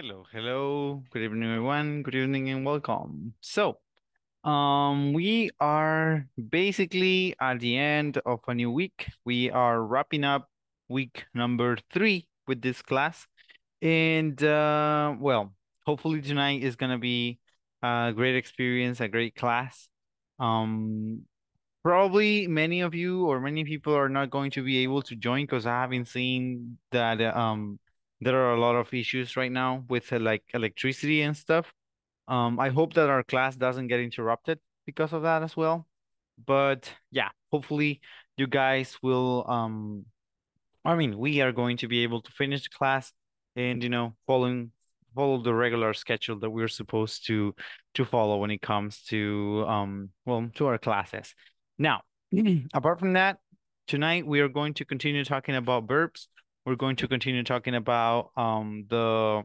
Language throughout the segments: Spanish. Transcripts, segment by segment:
Hello, hello. Good evening, everyone. Good evening and welcome. So, um, we are basically at the end of a new week. We are wrapping up week number three with this class, and uh, well, hopefully tonight is gonna be a great experience, a great class. Um, probably many of you or many people are not going to be able to join because I haven't seen that um there are a lot of issues right now with uh, like electricity and stuff. Um, I hope that our class doesn't get interrupted because of that as well. But yeah, hopefully you guys will. Um, I mean, we are going to be able to finish the class and you know following follow the regular schedule that we're supposed to to follow when it comes to um well to our classes. Now, apart from that, tonight we are going to continue talking about verbs we're going to continue talking about um, the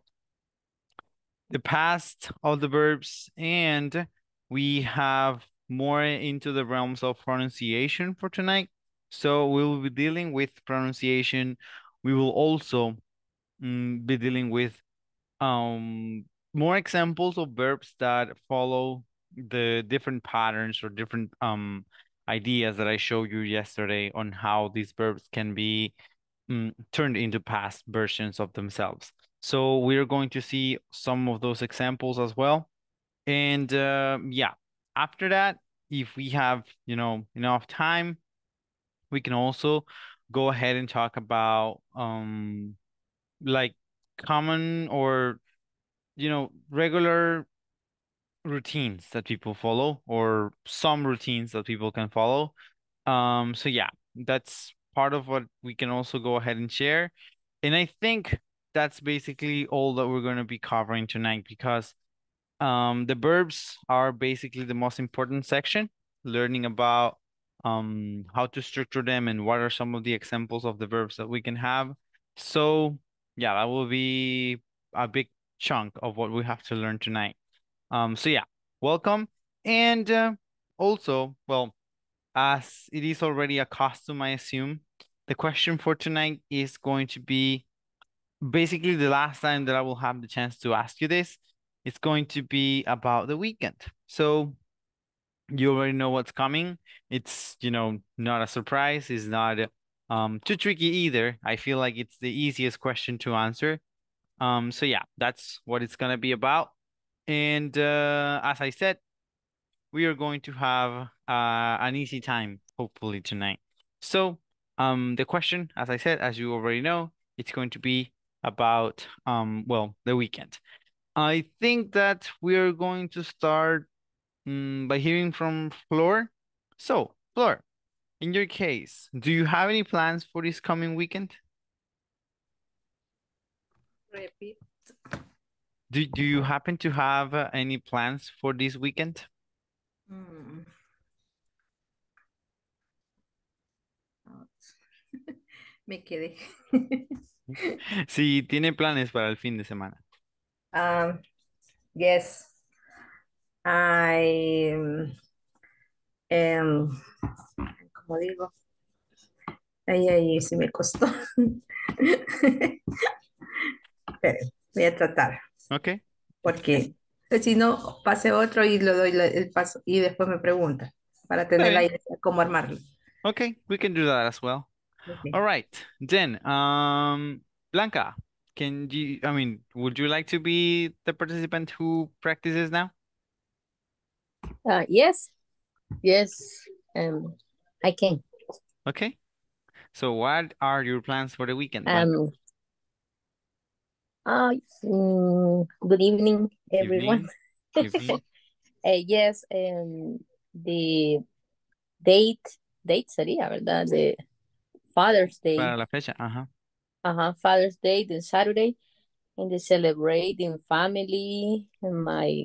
the past of the verbs and we have more into the realms of pronunciation for tonight. So we'll be dealing with pronunciation. We will also mm, be dealing with um, more examples of verbs that follow the different patterns or different um, ideas that I showed you yesterday on how these verbs can be um, turned into past versions of themselves. So we're going to see some of those examples as well. And uh, yeah, after that, if we have, you know, enough time, we can also go ahead and talk about um like common or you know regular routines that people follow or some routines that people can follow um so yeah that's part of what we can also go ahead and share. And I think that's basically all that we're going to be covering tonight because um, the verbs are basically the most important section, learning about um, how to structure them and what are some of the examples of the verbs that we can have. So yeah, that will be a big chunk of what we have to learn tonight. Um, so yeah, welcome. And uh, also, well, as it is already a costume, I assume. The question for tonight is going to be basically the last time that I will have the chance to ask you this. It's going to be about the weekend. So you already know what's coming. It's, you know, not a surprise. It's not um, too tricky either. I feel like it's the easiest question to answer. Um, so yeah, that's what it's going to be about. And uh, as I said, we are going to have uh, an easy time, hopefully, tonight. So um, the question, as I said, as you already know, it's going to be about, um, well, the weekend. I think that we are going to start um, by hearing from Floor. So, Floor, in your case, do you have any plans for this coming weekend? Repeat. Do, do you happen to have uh, any plans for this weekend? Mm. Me quedé. Sí, tiene planes para el fin de semana. Um, yes. I um, em, como digo. Ahí, ay, sí me costó. Pero voy a tratar. okay Porque si no, pase otro y lo doy el paso y después me pregunta para tener la idea cómo armarlo. Okay, we can do that as well. Okay. All right, then, um, Blanca, can you, I mean, would you like to be the participant who practices now? Uh, yes, yes, um, I can. Okay, so what are your plans for the weekend? Um, uh, mm, good evening. everyone. Eh, yes, um, the date, date sería, ¿verdad? The Father's Day. Para la fecha, ajá. Ajá, Father's Day, the Saturday, and the celebrating family, and my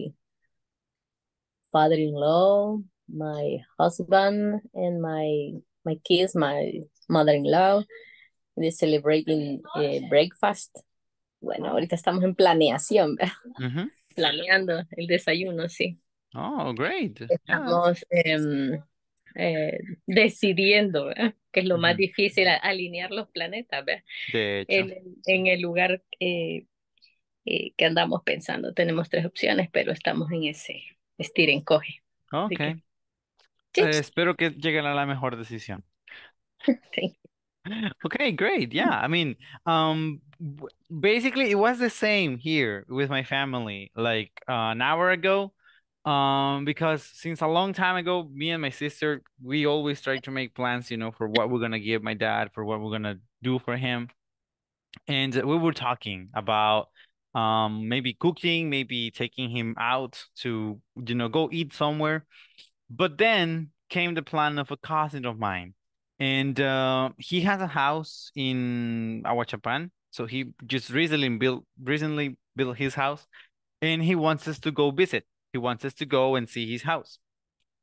father-in-law, my husband, and my my kids, my mother-in-law, the celebrating eh, breakfast. Bueno, ahorita estamos en planeación, ¿verdad? planeando el desayuno, sí. Oh, great. Estamos em, eh, decidiendo, que es lo más difícil, alinear los planetas, ¿verdad? En, el lugar eh, eh, que andamos pensando. Tenemos tres opciones, pero estamos en ese estir en coge. espero que lleguen a la mejor decisión. sí. okay great mm. yeah i mean um basically it was the same here with my family like uh, an hour ago um because since a long time ago me and my sister we always try to make plans you know for what we're gonna give my dad for what we're gonna do for him and we were talking about um maybe cooking maybe taking him out to you know go eat somewhere but then came the plan of a cousin of mine and uh, he has a house in Japan. So he just recently built recently built his house, and he wants us to go visit. He wants us to go and see his house.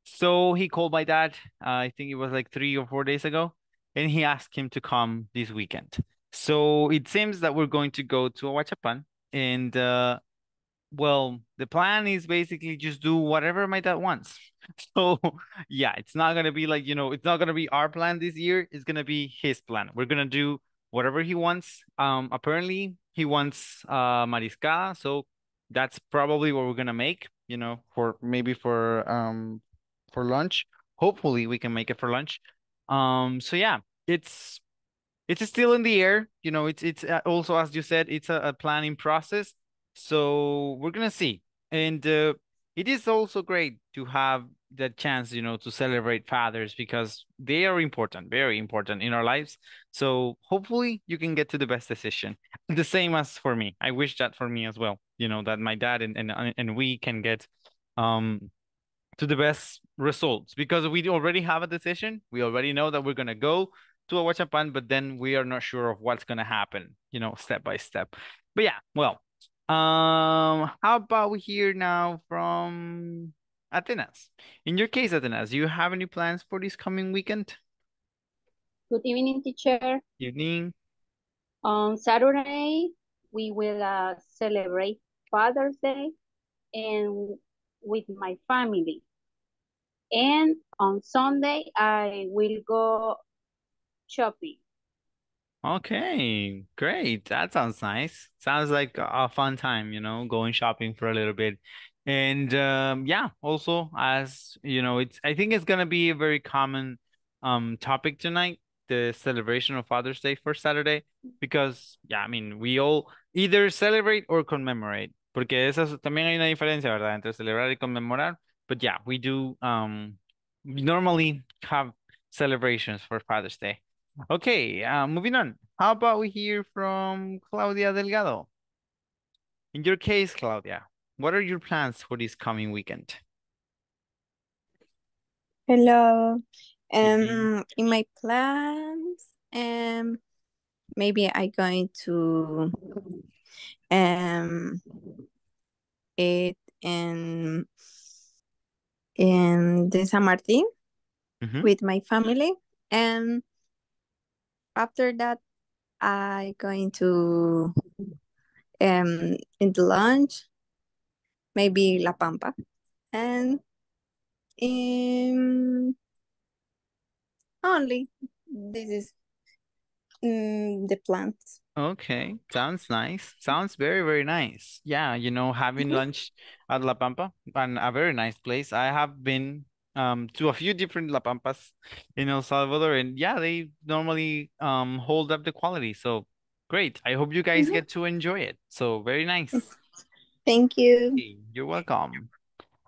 So he called my dad. Uh, I think it was like three or four days ago, and he asked him to come this weekend. So it seems that we're going to go to Awachapan, and uh, well, the plan is basically just do whatever my dad wants. So yeah, it's not gonna be like, you know, it's not gonna be our plan this year. It's gonna be his plan. We're gonna do whatever he wants. Um, apparently he wants uh marisca, so that's probably what we're gonna make, you know, for maybe for um for lunch. Hopefully we can make it for lunch. Um, so yeah, it's it's still in the air. You know, it's it's uh, also as you said, it's a, a planning process so we're gonna see, and uh, it is also great to have that chance, you know, to celebrate fathers because they are important, very important in our lives. So hopefully, you can get to the best decision. The same as for me, I wish that for me as well. You know that my dad and and uh, and we can get, um, to the best results because we already have a decision. We already know that we're gonna go to a Aguachapan, but then we are not sure of what's gonna happen, you know, step by step. But yeah, well, um, how about we hear now from Atenas? In your case, Atenas, do you have any plans for this coming weekend? Good evening, teacher. Evening. On Saturday, we will uh, celebrate Father's Day and with my family. And on Sunday, I will go shopping. Okay, great. That sounds nice. Sounds like a fun time, you know, going shopping for a little bit. And um, yeah, also as you know, it's I think it's gonna be a very common um topic tonight, the celebration of Father's Day for Saturday, because yeah, I mean we all either celebrate or commemorate. Porque esa también hay una diferencia, ¿verdad? Entre celebrar y conmemorar. But yeah, we do um normally have celebrations for Father's Day. Okay, uh, moving on. How about we hear from Claudia Delgado? In your case, Claudia, what are your plans for this coming weekend? Hello. Um, mm-hmm. in my plans, um, maybe I going to um it in in the San Martin mm -hmm. with my family and after that, I going to um in the lunch, maybe La Pampa, and um only this is um, the plants. Okay, sounds nice. Sounds very, very nice. Yeah, you know, having mm-hmm. lunch at La Pampa and a very nice place. I have been um, to a few different La Pampas in El Salvador. And yeah, they normally um, hold up the quality. So great. I hope you guys mm-hmm. get to enjoy it. So very nice. Thank you. you're welcome.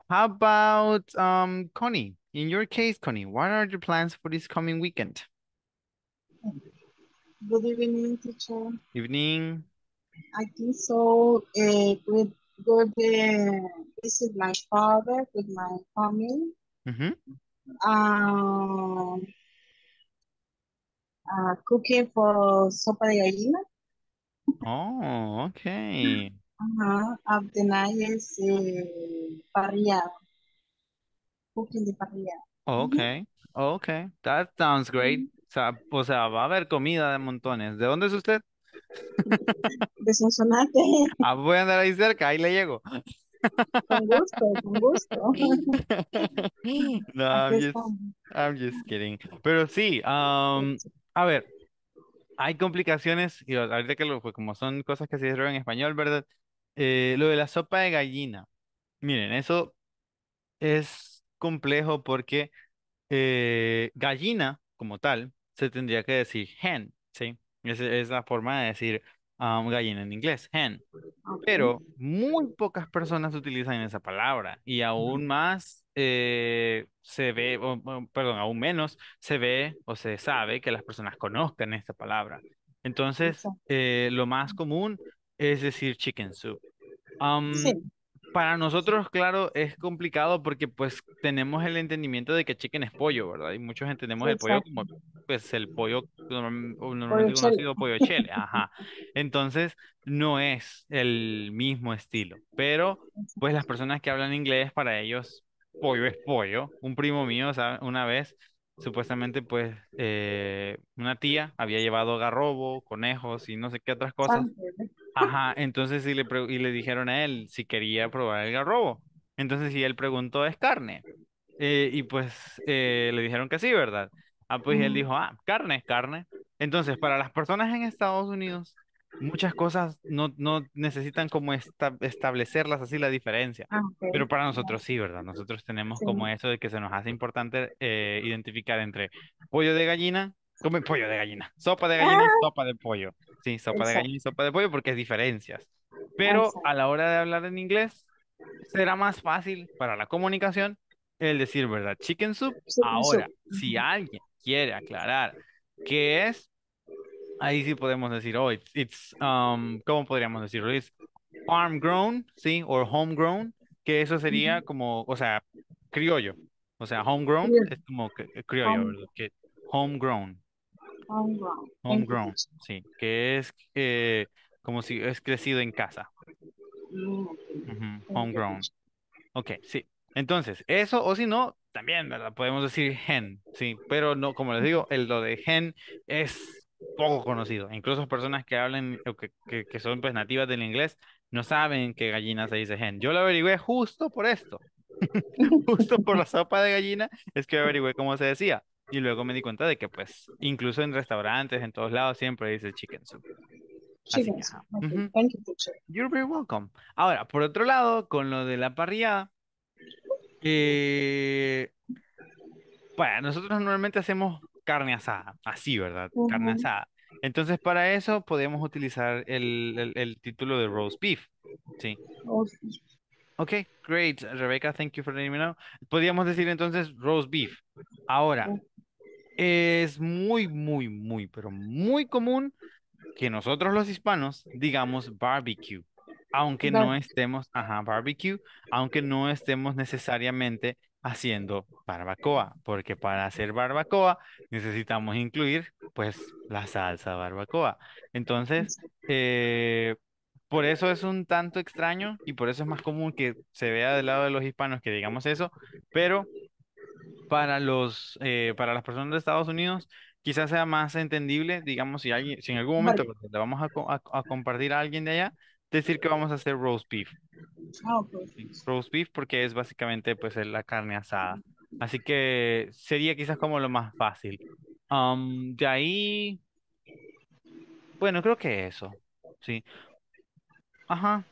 How about um, Connie? In your case, Connie, what are your plans for this coming weekend? Good evening, teacher. Evening. I think so. Uh, with go uh, visit my father with my family mhm cooking for sopa de gallina. Oh, okay. Ajá, abdenay es eh, Cooking de parrilla. Okay, okay. That sounds great. O sea, o va a haber comida de montones. ¿De dónde es usted? De Sonsonate. Ah, voy a andar ahí cerca, ahí le llego. Con gusto, con gusto. No, I'm just, I'm just, kidding. Pero sí, um, a ver, hay complicaciones, y ahorita que lo, pues, como son cosas que se desarrollan en español, ¿verdad? Eh, lo de la sopa de gallina. Miren, eso es complejo porque eh, gallina, como tal, se tendría que decir hen, ¿sí? Esa es la forma de decir un gallina en inglés, hen. Pero muy pocas personas utilizan esa palabra y aún más eh, se ve, perdón, aún menos se ve o se sabe que las personas conozcan esta palabra. Entonces, eh, lo más común es decir chicken soup para nosotros, claro, es complicado porque pues tenemos el entendimiento de que chicken es pollo, ¿verdad? Y muchos entendemos el pollo como pues el pollo normalmente pollo conocido pollo chile, ajá. Entonces, no es el mismo estilo, pero pues las personas que hablan inglés para ellos pollo es pollo. Un primo mío, ¿sabe? Una vez supuestamente pues eh, una tía había llevado garrobo, conejos y no sé qué otras ah, cosas. Ajá, entonces y le, le dijeron a él si quería probar el garrobo. Entonces y él preguntó, ¿es carne? Eh, y pues eh, le dijeron que sí, ¿verdad? Ah, pues él dijo, ah, carne carne. Entonces, para las personas en Estados Unidos, muchas cosas no, necesitan como establecerlas así la diferencia, ah, pero para nosotros sí, ¿verdad? Nosotros tenemos como eso de que se nos hace importante eh, identificar entre pollo de gallina, come pollo de gallina, sopa de gallina y ah. sopa de pollo. Sí, sopa de gallina y sopa de pollo porque es diferencias. Pero a la hora de hablar en inglés, será más fácil para la comunicación el decir, ¿verdad? Chicken soup. Ahora, si alguien quiere aclarar qué es, ahí sí podemos decir, oh, it's, um, ¿cómo podríamos decirlo? It's farm grown, ¿sí? O homegrown, que eso sería como, o sea, criollo. O sea, homegrown grown es como eh, criollo, Home. grown. Que homegrown. Homegrown. Homegrown, sí. Que es eh, como si es crecido en casa. Home mm, okay. Ok, sí. Entonces, eso, o si no, también, ¿verdad? Podemos decir hen, sí. Pero no, como les digo, el, lo de hen es poco conocido. Incluso personas que hablan o que, que, que, son pues, nativas del inglés no saben que gallina se dice hen. Yo lo averigué justo por esto. justo por la sopa de gallina es que averigué cómo se decía. Y luego me di cuenta de que pues incluso en restaurantes, en todos lados, siempre dice chicken soup. Chicken soup. Ah, Thank you, You're very welcome. Ahora, por otro lado, con lo de la parriada. eh, bueno, nosotros normalmente hacemos carne asada, así, ¿verdad? Carne asada. Entonces, para eso podemos utilizar el, el, título de roast beef, oh, ¿sí? Ok, great, Rebecca, thank you for the email. Podríamos decir entonces roast beef. Ahora, es muy, muy, muy, pero muy común que nosotros los hispanos digamos barbecue, aunque no estemos, ajá, barbecue, aunque no estemos necesariamente haciendo barbacoa, porque para hacer barbacoa necesitamos incluir pues la salsa barbacoa. Entonces, eh, por eso es un tanto extraño y por eso es más común que se vea del lado de los hispanos que digamos eso, pero para, los, eh, para las personas de Estados Unidos quizás sea más entendible, digamos, si, alguien, si en algún momento le vamos a compartir a alguien de allá, decir que vamos a hacer roast beef. Ah, roast beef porque es básicamente pues la carne asada. Así que sería quizás como lo más fácil. Um, de ahí, bueno, creo que eso. Sí. Ajá.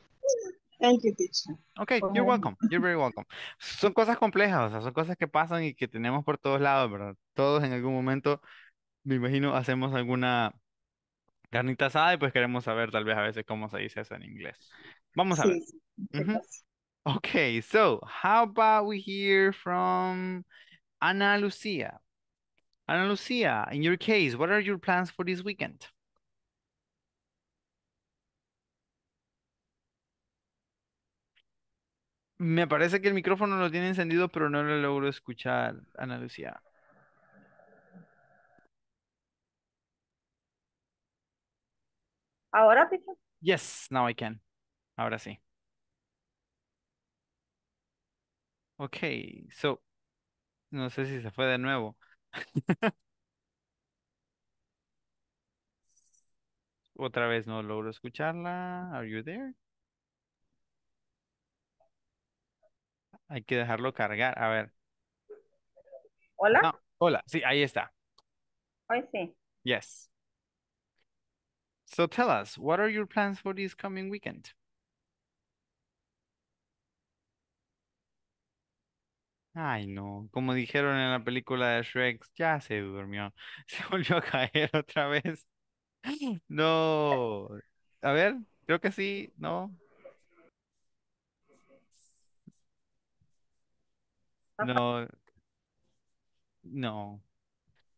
Thank you, teacher. Okay, you're welcome. You're very welcome. Son cosas complejas, o sea, son cosas que pasan y que tenemos por todos lados, ¿verdad? Todos en algún momento, me imagino, hacemos alguna Carnita asada pues queremos saber tal vez a veces cómo se dice eso en inglés. Vamos a ver. Ok, Okay, so how about we hear from Ana Lucía. Ana Lucía, in your case, what are your plans for this weekend? Me parece que el micrófono lo tiene encendido, pero no lo logro escuchar, Ana Lucía. Ahora, Yes, now I can. Ahora sí. Ok, so, no sé si se fue de nuevo. Otra vez no logro escucharla. Are you there? Hay que dejarlo cargar. A ver. ¿Hola? hola, sí, ahí está. Hoy sí. Yes. So tell us, what are your plans for this coming weekend? Ay, no, como dijeron en la película de Shrek, ya se durmió, se volvió a caer otra vez. No, a ver, creo que sí, no, no, no,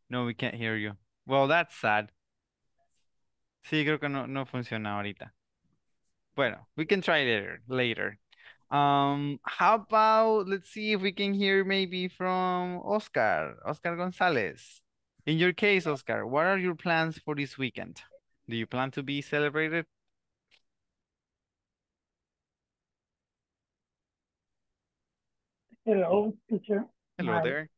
no, we can't hear you. Well, that's sad. Sí, creo que no, no funciona ahorita. Bueno, we can try later, later. Um, how about let's see if we can hear maybe from Oscar, Oscar Gonzalez. In your case, Oscar, what are your plans for this weekend? Do you plan to be celebrated? Hello, teacher. Hello there.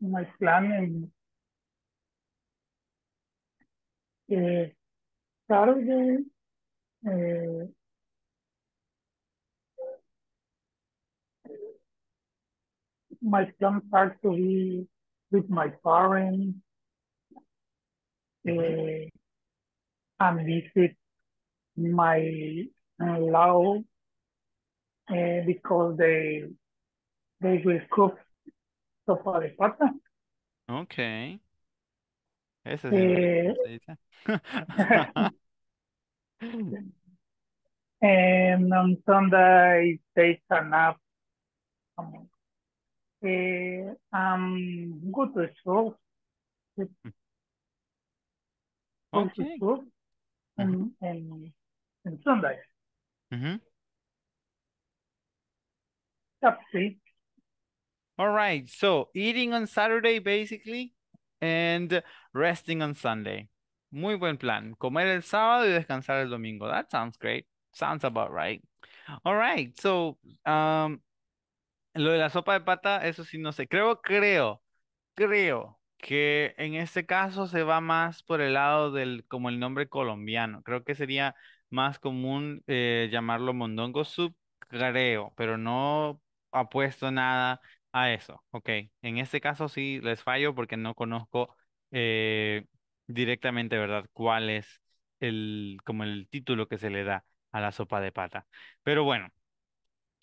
My plan eh, Saturday, eh, my son starts to be with my parents eh, and visit my in-law uh, because they they will cook sopa de pata. Okay. Ese sí Eh, se and on Sunday, take a nap. Um, eh, um, go to school. Oh, go to Okay. school Ujú, and, and, and Sunday. ujú. That's it. All right. So eating on Saturday, basically. and resting on Sunday. Muy buen plan. Comer el sábado y descansar el domingo. That sounds great. Sounds about right. All right. So, um, lo de la sopa de pata, eso sí, no sé. Creo, creo, creo que en este caso se va más por el lado del, como el nombre colombiano. Creo que sería más común eh, llamarlo mondongo soup, creo, pero no apuesto nada a eso. Ok, en este caso sí les fallo porque no conozco eh, directamente, ¿verdad? ¿Cuál es el, como el título que se le da a la sopa de pata? Pero bueno,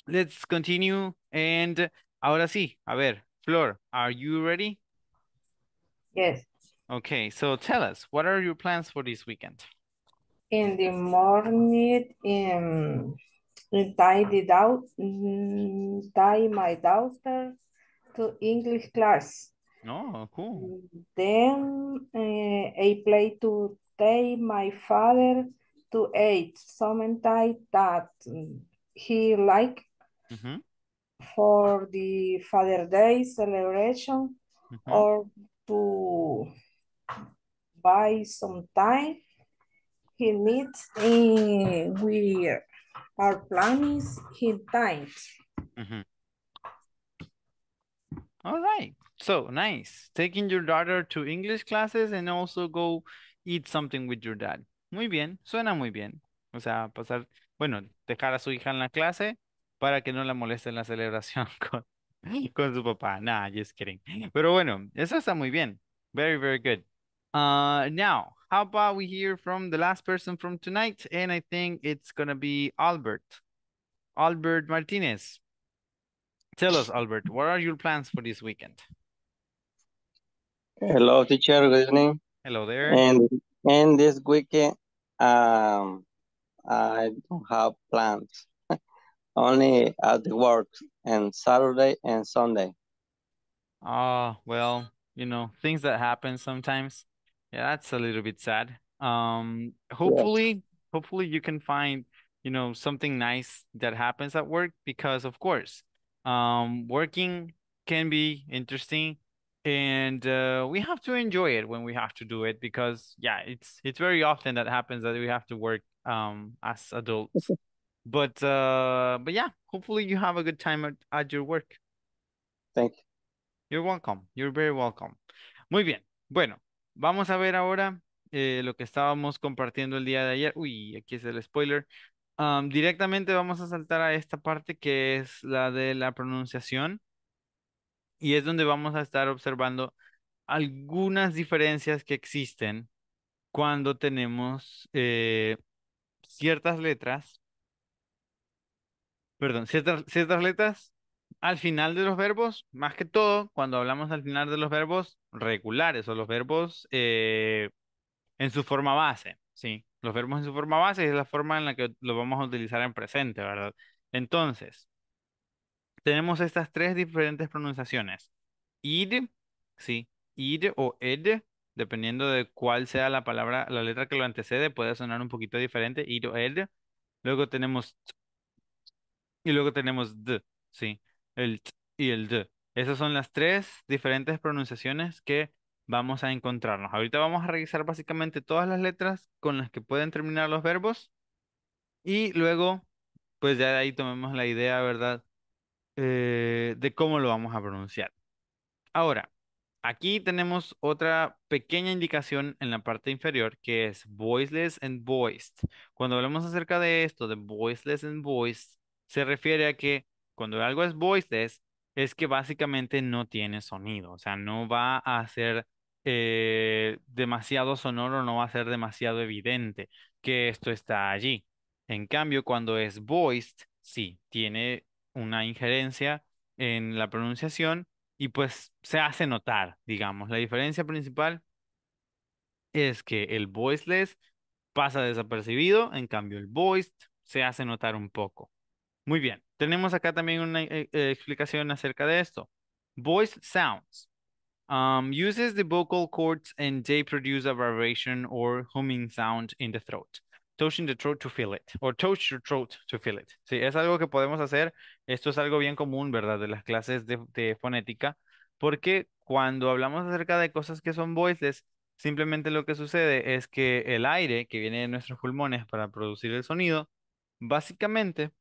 let's continue. And ahora sí, a ver, Flor, are you ready? Yes. Okay, so tell us, what are your plans for this weekend? In the morning, em, Tie, tie my daughter to English class. Oh, cool. Then uh, I play to take my father to eight, time that he like mm -hmm. for the Father Day celebration mm -hmm. or to buy some time he needs in eh, weird Our plan is he died. All right. So nice. Taking your daughter to English classes and also go eat something with your dad. Muy bien. Suena muy bien. O sea, pasar, bueno, dejar a su hija en la clase para que no la moleste en la celebración con, con su papá. Nah, just kidding. Pero bueno, eso está muy bien. Very, very good. Uh, now, How about we hear from the last person from tonight? And I think it's going to be Albert. Albert Martinez. Tell us, Albert, what are your plans for this weekend? Hello, teacher. Good evening. Hello there. And, and this weekend, um, I don't have plans. Only at the work and Saturday and Sunday. Ah, uh, well, you know, things that happen sometimes yeah that's a little bit sad um hopefully yeah. hopefully you can find you know something nice that happens at work because of course um working can be interesting and uh, we have to enjoy it when we have to do it because yeah it's it's very often that happens that we have to work um as adults but uh but yeah hopefully you have a good time at, at your work thank you you're welcome you're very welcome muy bien bueno Vamos a ver ahora eh, lo que estábamos compartiendo el día de ayer. Uy, aquí es el spoiler. directamente vamos a saltar a esta parte que es la de la pronunciación y es donde vamos a estar observando algunas diferencias que existen cuando tenemos eh, ciertas letras, perdón, ciertas, ciertas letras al final de los verbos, más que todo, cuando hablamos al final de los verbos regulares o los verbos eh, en su forma base, ¿sí? Los verbos en su forma base es la forma en la que los vamos a utilizar en presente, ¿verdad? Entonces, tenemos estas tres diferentes pronunciaciones. Id, ¿sí? Id o ed, dependiendo de cuál sea la palabra, la letra que lo antecede, puede sonar un poquito diferente, id o ed. Luego tenemos y luego tenemos d, ¿sí? el t y el d. Esas son las tres diferentes pronunciaciones que vamos a encontrarnos. Ahorita vamos a revisar básicamente todas las letras con las que pueden terminar los verbos y luego, pues ya de ahí tomemos la idea, ¿verdad? Eh, de cómo lo vamos a pronunciar. Ahora, aquí tenemos otra pequeña indicación en la parte inferior que es voiceless and voiced. Cuando hablamos acerca de esto, de voiceless and voiced, se refiere a que cuando algo es voiceless es que básicamente no tiene sonido, o sea, no va a ser eh, demasiado sonoro, no va a ser demasiado evidente que esto está allí. En cambio, cuando es voiced, sí, tiene una injerencia en la pronunciación y pues se hace notar, digamos. La diferencia principal es que el voiceless pasa desapercibido, en cambio el voiced se hace notar un poco. Muy bien, tenemos acá también una eh, eh, explicación acerca de esto. Voice sounds. Um, uses the vocal cords and they produce a vibration or humming sound in the throat. Touching the throat to feel it. Or touch your throat to feel it. Sí, es algo que podemos hacer. Esto es algo bien común, ¿verdad? De las clases de, de fonética. Porque cuando hablamos acerca de cosas que son voices, simplemente lo que sucede es que el aire que viene de nuestros pulmones para producir el sonido, básicamente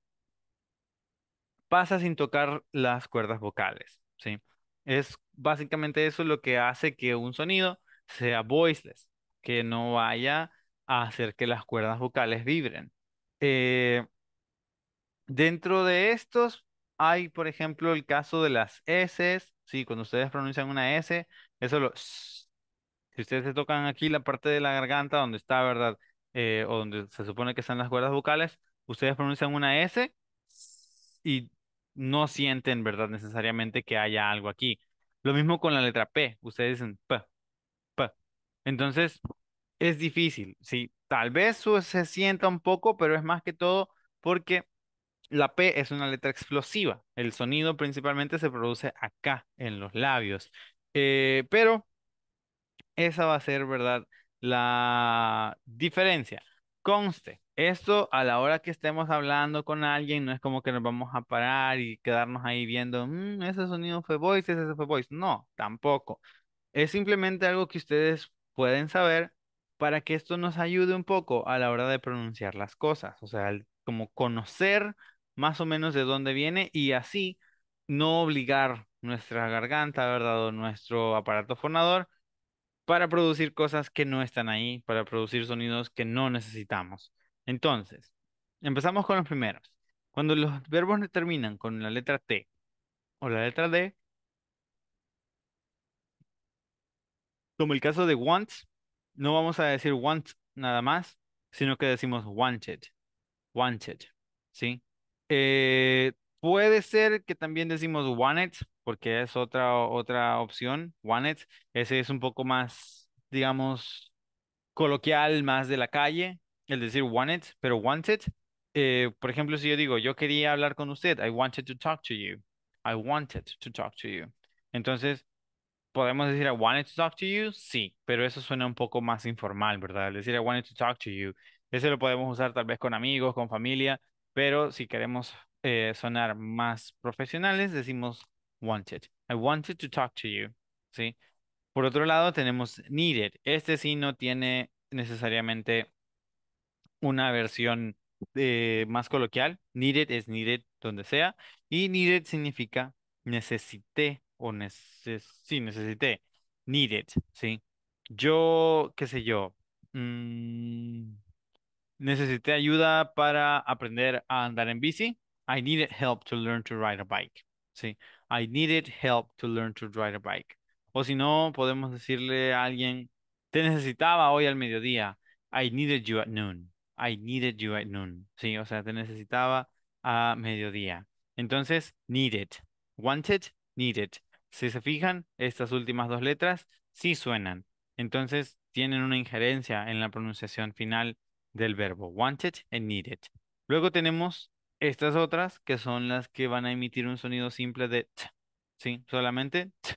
pasa sin tocar las cuerdas vocales, ¿sí? Es básicamente eso lo que hace que un sonido sea voiceless, que no vaya a hacer que las cuerdas vocales vibren. Eh, dentro de estos hay, por ejemplo, el caso de las S, ¿sí? Cuando ustedes pronuncian una S, eso lo... Si ustedes se tocan aquí la parte de la garganta donde está, ¿verdad? Eh, o donde se supone que están las cuerdas vocales, ustedes pronuncian una S y no sienten, ¿verdad? Necesariamente que haya algo aquí. Lo mismo con la letra P, ustedes dicen P, P. Entonces, es difícil, ¿sí? Tal vez se sienta un poco, pero es más que todo porque la P es una letra explosiva. El sonido principalmente se produce acá, en los labios. Eh, pero esa va a ser, ¿verdad? La diferencia. Conste, esto a la hora que estemos hablando con alguien, no es como que nos vamos a parar y quedarnos ahí viendo, mm, ese sonido fue voice, ese fue voice. No, tampoco. Es simplemente algo que ustedes pueden saber para que esto nos ayude un poco a la hora de pronunciar las cosas. O sea, como conocer más o menos de dónde viene y así no obligar nuestra garganta, ¿verdad? nuestro aparato fonador para producir cosas que no están ahí, para producir sonidos que no necesitamos. Entonces, empezamos con los primeros. Cuando los verbos terminan con la letra T o la letra D, como el caso de wants, no vamos a decir wants nada más, sino que decimos wanted, wanted, ¿sí? Eh, puede ser que también decimos wanted, porque es otra, otra opción, wanted, ese es un poco más, digamos, coloquial, más de la calle, el decir wanted, pero wanted, eh, por ejemplo, si yo digo, yo quería hablar con usted, I wanted to talk to you, I wanted to talk to you. Entonces, podemos decir, I wanted to talk to you, sí, pero eso suena un poco más informal, ¿verdad? El decir, I wanted to talk to you, ese lo podemos usar tal vez con amigos, con familia, pero si queremos eh, sonar más profesionales, decimos wanted. I wanted to talk to you, ¿sí? Por otro lado, tenemos needed. Este sí no tiene necesariamente una versión eh, más coloquial. Needed es needed donde sea. Y needed significa necesité o neces sí, necesité. Needed, ¿sí? Yo, qué sé yo, mm, necesité ayuda para aprender a andar en bici. I needed help to learn to ride a bike, ¿sí? I needed help to learn to ride a bike. O si no, podemos decirle a alguien, te necesitaba hoy al mediodía. I needed you at noon. I needed you at noon. Sí, o sea, te necesitaba a mediodía. Entonces, needed. Wanted, needed. Si se fijan, estas últimas dos letras sí suenan. Entonces, tienen una injerencia en la pronunciación final del verbo wanted and needed. Luego tenemos estas otras que son las que van a emitir un sonido simple de t. ¿Sí? Solamente t.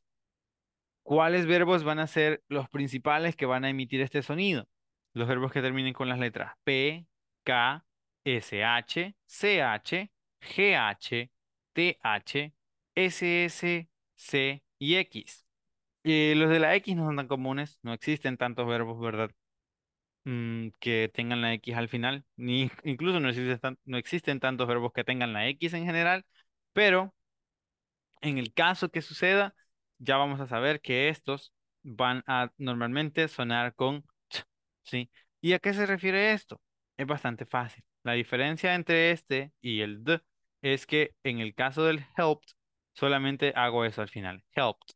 ¿Cuáles verbos van a ser los principales que van a emitir este sonido? Los verbos que terminen con las letras P, K, SH, CH, GH, TH, SS, C y X. Eh, los de la X no son tan comunes, no existen tantos verbos, ¿verdad? Mm, que tengan la X al final, ni incluso no existen, no existen tantos verbos que tengan la X en general, pero en el caso que suceda, ya vamos a saber que estos van a normalmente sonar con ¿Y a qué se refiere esto? Es bastante fácil. La diferencia entre este y el d es que en el caso del helped, solamente hago eso al final, helped.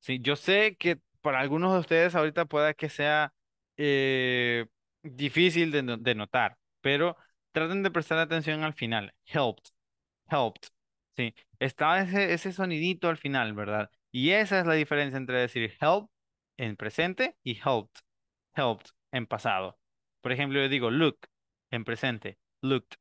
¿Sí? Yo sé que para algunos de ustedes ahorita pueda que sea eh, difícil de, notar, pero traten de prestar atención al final, helped, helped. ¿Sí? Está ese, ese sonidito al final, ¿verdad? Y esa es la diferencia entre decir help en presente y helped. Helped en pasado. Por ejemplo, yo digo look en presente, looked,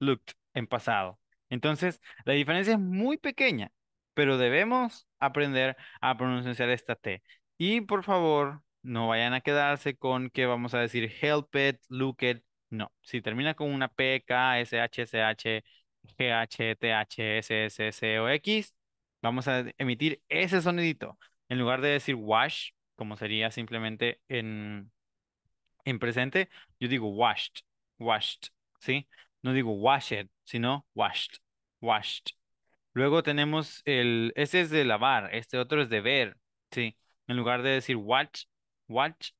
looked en pasado. Entonces, la diferencia es muy pequeña, pero debemos aprender a pronunciar esta T. Y por favor, no vayan a quedarse con que vamos a decir help it, look it. No, si termina con una P, K, S, H, S, H, G, H, T, H, S, S, S o X, vamos a emitir ese sonidito. En lugar de decir wash, como sería simplemente en en presente, yo digo washed, washed, ¿sí? No digo washed, sino washed, washed. Luego tenemos el, ese es de lavar, este otro es de ver, ¿sí? En lugar de decir watch, watch.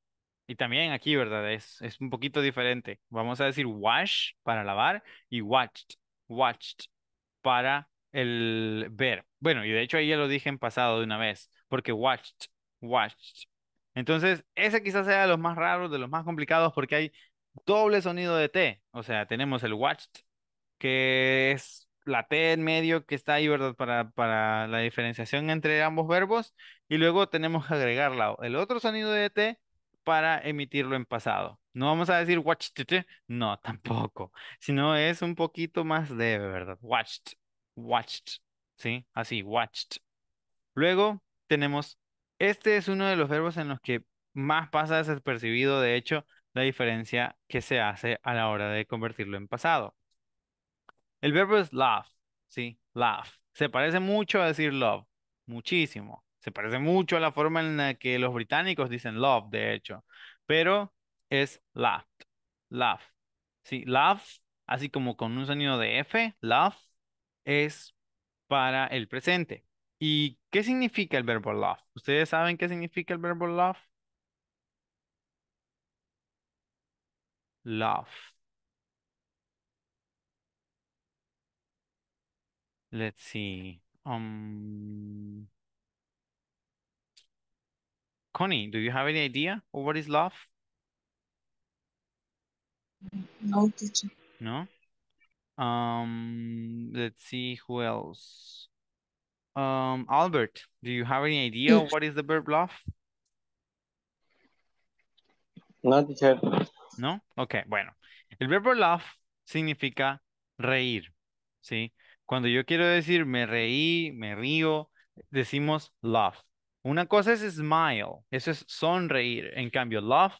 Y también aquí, ¿verdad? Es, es un poquito diferente. Vamos a decir wash para lavar y watched, watched para el ver. Bueno, y de hecho ahí ya lo dije en pasado de una vez, porque watched, watched entonces, ese quizás sea de los más raros, de los más complicados, porque hay doble sonido de T. O sea, tenemos el watched, que es la T en medio que está ahí, ¿verdad? Para, para la diferenciación entre ambos verbos. Y luego tenemos que agregar el otro sonido de T para emitirlo en pasado. No vamos a decir watched, no, tampoco. Sino es un poquito más de, ¿verdad? Watched, watched, ¿sí? Así, watched. Luego tenemos este es uno de los verbos en los que más pasa desapercibido, de hecho, la diferencia que se hace a la hora de convertirlo en pasado. El verbo es laugh, ¿sí? Laugh. Se parece mucho a decir love, muchísimo. Se parece mucho a la forma en la que los británicos dicen love, de hecho, pero es laughed, laugh. Sí, love, así como con un sonido de F, laugh, es para el presente. ¿Y qué significa el verbo love? ¿Ustedes saben qué significa el verbo love? Love. Let's see. Um, Connie, do you have any idea of what is love? No, teacher. No? Um, let's see who else. Um, Albert, do you have any idea mm. what is the verb love? No, ¿No? Ok, bueno. El verbo love significa reír, ¿sí? Cuando yo quiero decir me reí, me río, decimos love. Una cosa es smile, eso es sonreír. En cambio, love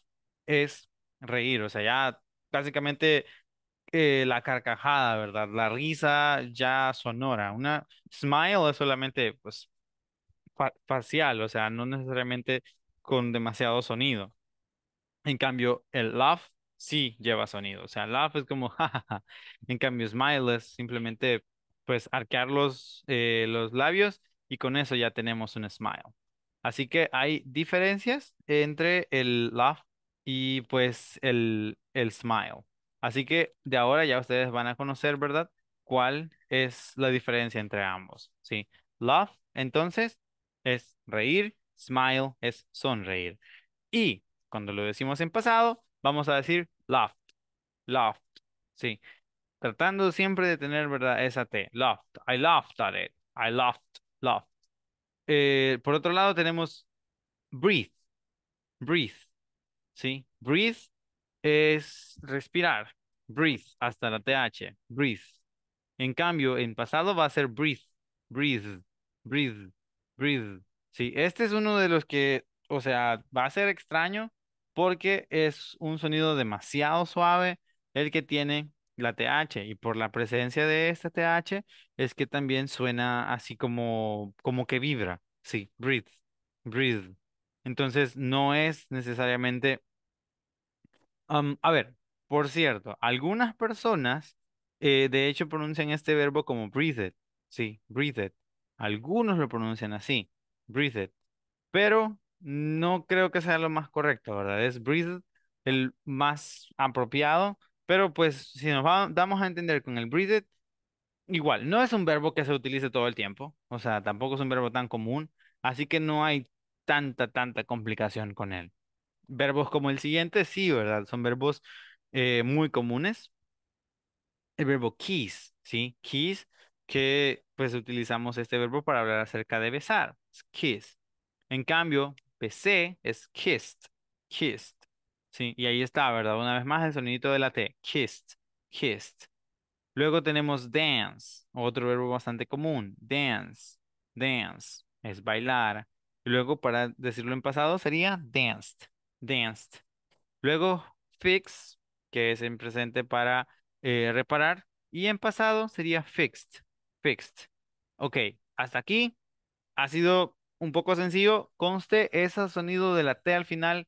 es reír, o sea, ya básicamente la carcajada, ¿verdad? La risa ya sonora. Una smile es solamente pues facial, o sea, no necesariamente con demasiado sonido. En cambio, el laugh sí lleva sonido, o sea, laugh es como jajaja. En cambio, smile es simplemente pues arquear los, eh, los labios y con eso ya tenemos un smile. Así que hay diferencias entre el laugh y pues el, el smile. Así que de ahora ya ustedes van a conocer, ¿verdad? ¿Cuál es la diferencia entre ambos? ¿Sí? Laugh, entonces, es reír. Smile es sonreír. Y cuando lo decimos en pasado, vamos a decir laughed. Laughed. Sí. Tratando siempre de tener, ¿verdad? Esa T. Laughed. I laughed at it. I laughed. Laughed. Eh, por otro lado, tenemos breathe. Breathe. ¿Sí? Breathe es respirar, breathe, hasta la TH, breathe. En cambio, en pasado va a ser breathe, breathe, breathe, breathe. Sí, este es uno de los que, o sea, va a ser extraño porque es un sonido demasiado suave el que tiene la TH y por la presencia de esta TH es que también suena así como como que vibra. Sí, breathe, breathe. Entonces no es necesariamente a ver, por cierto, algunas personas eh, de hecho pronuncian este verbo como breathed. Sí, breathed. Algunos lo pronuncian así, breathed. Pero no creo que sea lo más correcto, ¿verdad? Es breathed el más apropiado. Pero pues si nos vamos damos a entender con el breathed, igual, no es un verbo que se utilice todo el tiempo. O sea, tampoco es un verbo tan común. Así que no hay tanta, tanta complicación con él. Verbos como el siguiente, sí, ¿verdad? Son verbos eh, muy comunes. El verbo kiss, ¿sí? Kiss, que pues utilizamos este verbo para hablar acerca de besar, kiss. En cambio, besé es kissed, kissed, ¿sí? Y ahí está, ¿verdad? Una vez más el sonido de la T, kissed, kissed. Luego tenemos dance, otro verbo bastante común, dance, dance, es bailar. Y luego para decirlo en pasado sería danced, danced. Luego fix, que es en presente para eh, reparar. Y en pasado sería fixed. Fixed. Ok, hasta aquí ha sido un poco sencillo. Conste, ese sonido de la T al final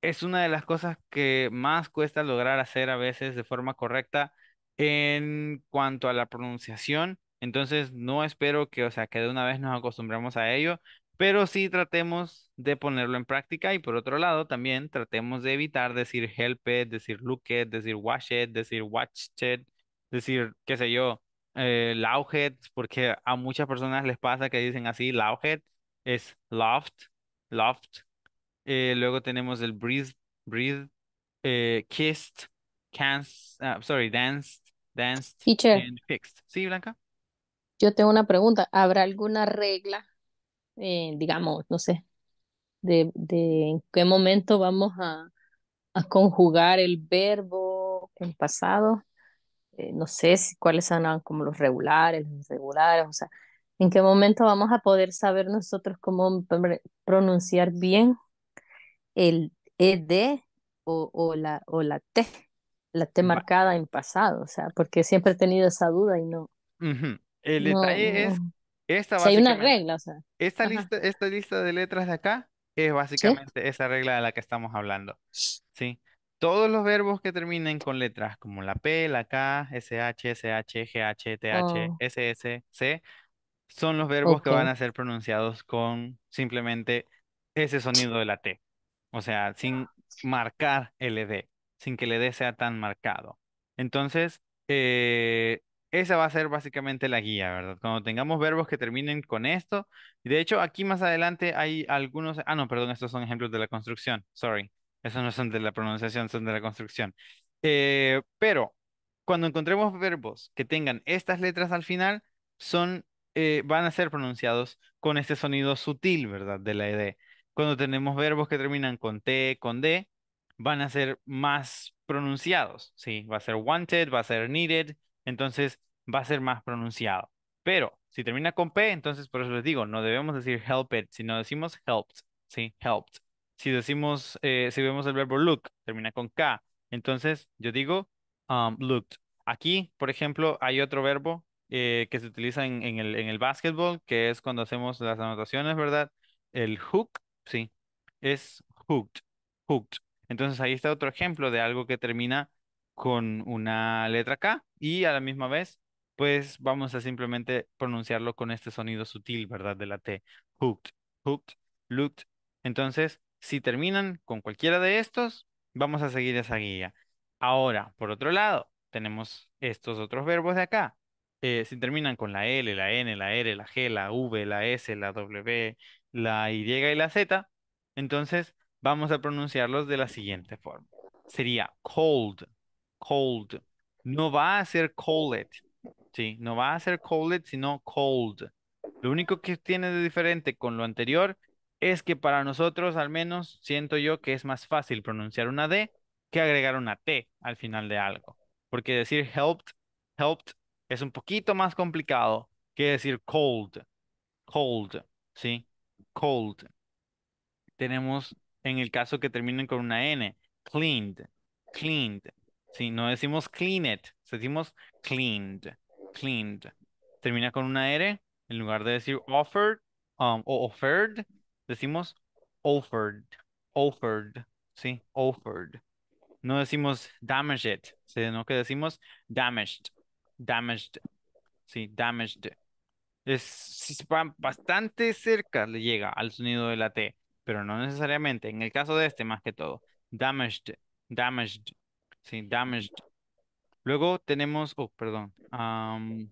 es una de las cosas que más cuesta lograr hacer a veces de forma correcta en cuanto a la pronunciación. Entonces, no espero que, o sea, que de una vez nos acostumbremos a ello, pero sí tratemos de ponerlo en práctica y por otro lado también tratemos de evitar decir help it, decir look it, decir wash it, decir watch it, decir qué sé yo, eh, porque a muchas personas les pasa que dicen así, head, es loft, loft. Eh, luego tenemos el breathe, breathe, eh, kissed, can't, ah, sorry, danced, danced, and fixed. ¿Sí, Blanca? Yo tengo una pregunta. ¿Habrá alguna regla eh, digamos, no sé, de, de, en qué momento vamos a, a conjugar el verbo en pasado. Eh, no sé si, cuáles son como los regulares, los irregulares, o sea, en qué momento vamos a poder saber nosotros cómo pronunciar bien el ED o, o, la, o la T, la T marcada en pasado, o sea, porque siempre he tenido esa duda y no. El e es esta una regla, Esta lista, esta lista de letras de acá es básicamente esa regla de la que estamos hablando. ¿Sí? Todos los verbos que terminen con letras como la P, la K, SH, SH, GH, TH, oh. SS, C, son los verbos que van a ser pronunciados con simplemente ese sonido de la T. O sea, sin marcar LD, e sin que el LD e sea tan marcado. Entonces, eh, esa va a ser básicamente la guía, ¿verdad? Cuando tengamos verbos que terminen con esto. De hecho, aquí más adelante hay algunos... Ah, no, perdón, estos son ejemplos de la construcción. Sorry. Esos no son de la pronunciación, son de la construcción. Eh, pero cuando encontremos verbos que tengan estas letras al final, son, eh, van a ser pronunciados con este sonido sutil, ¿verdad? De la ED. Cuando tenemos verbos que terminan con T, con D, van a ser más pronunciados, ¿sí? Va a ser wanted, va a ser needed, entonces va a ser más pronunciado. Pero si termina con P, entonces por eso les digo, no debemos decir help it, sino decimos helped, ¿sí? Helped. Si decimos, eh, si vemos el verbo look, termina con K, entonces yo digo um, looked. Aquí, por ejemplo, hay otro verbo eh, que se utiliza en, el, en básquetbol, que es cuando hacemos las anotaciones, ¿verdad? El hook, sí, es hooked, hooked. Entonces ahí está otro ejemplo de algo que termina con una letra K y a la misma vez, pues vamos a simplemente pronunciarlo con este sonido sutil, ¿verdad? De la T. Hooked, hooked, looked. Entonces, si terminan con cualquiera de estos, vamos a seguir esa guía. Ahora, por otro lado, tenemos estos otros verbos de acá. Eh, si terminan con la L, la N, la R, la G, la V, la S, la W, la Y y la Z, entonces vamos a pronunciarlos de la siguiente forma. Sería cold, cold. No va a ser cold, ¿sí? No va a ser cold, sino cold. Lo único que tiene de diferente con lo anterior es que para nosotros, al menos, siento yo que es más fácil pronunciar una D que agregar una T al final de algo. Porque decir helped, helped es un poquito más complicado que decir cold, cold, ¿sí? Cold. Tenemos en el caso que terminen con una N, cleaned, cleaned. Sí, no decimos clean it, decimos cleaned, cleaned. Termina con una R, en lugar de decir offered um, o offered, decimos offered, offered, sí, offered. No decimos damaged sino que decimos damaged, damaged, sí, damaged. Es bastante cerca le llega al sonido de la T, pero no necesariamente. En el caso de este, más que todo, damaged, damaged. Sí, damaged. Luego tenemos, oh, perdón. Um,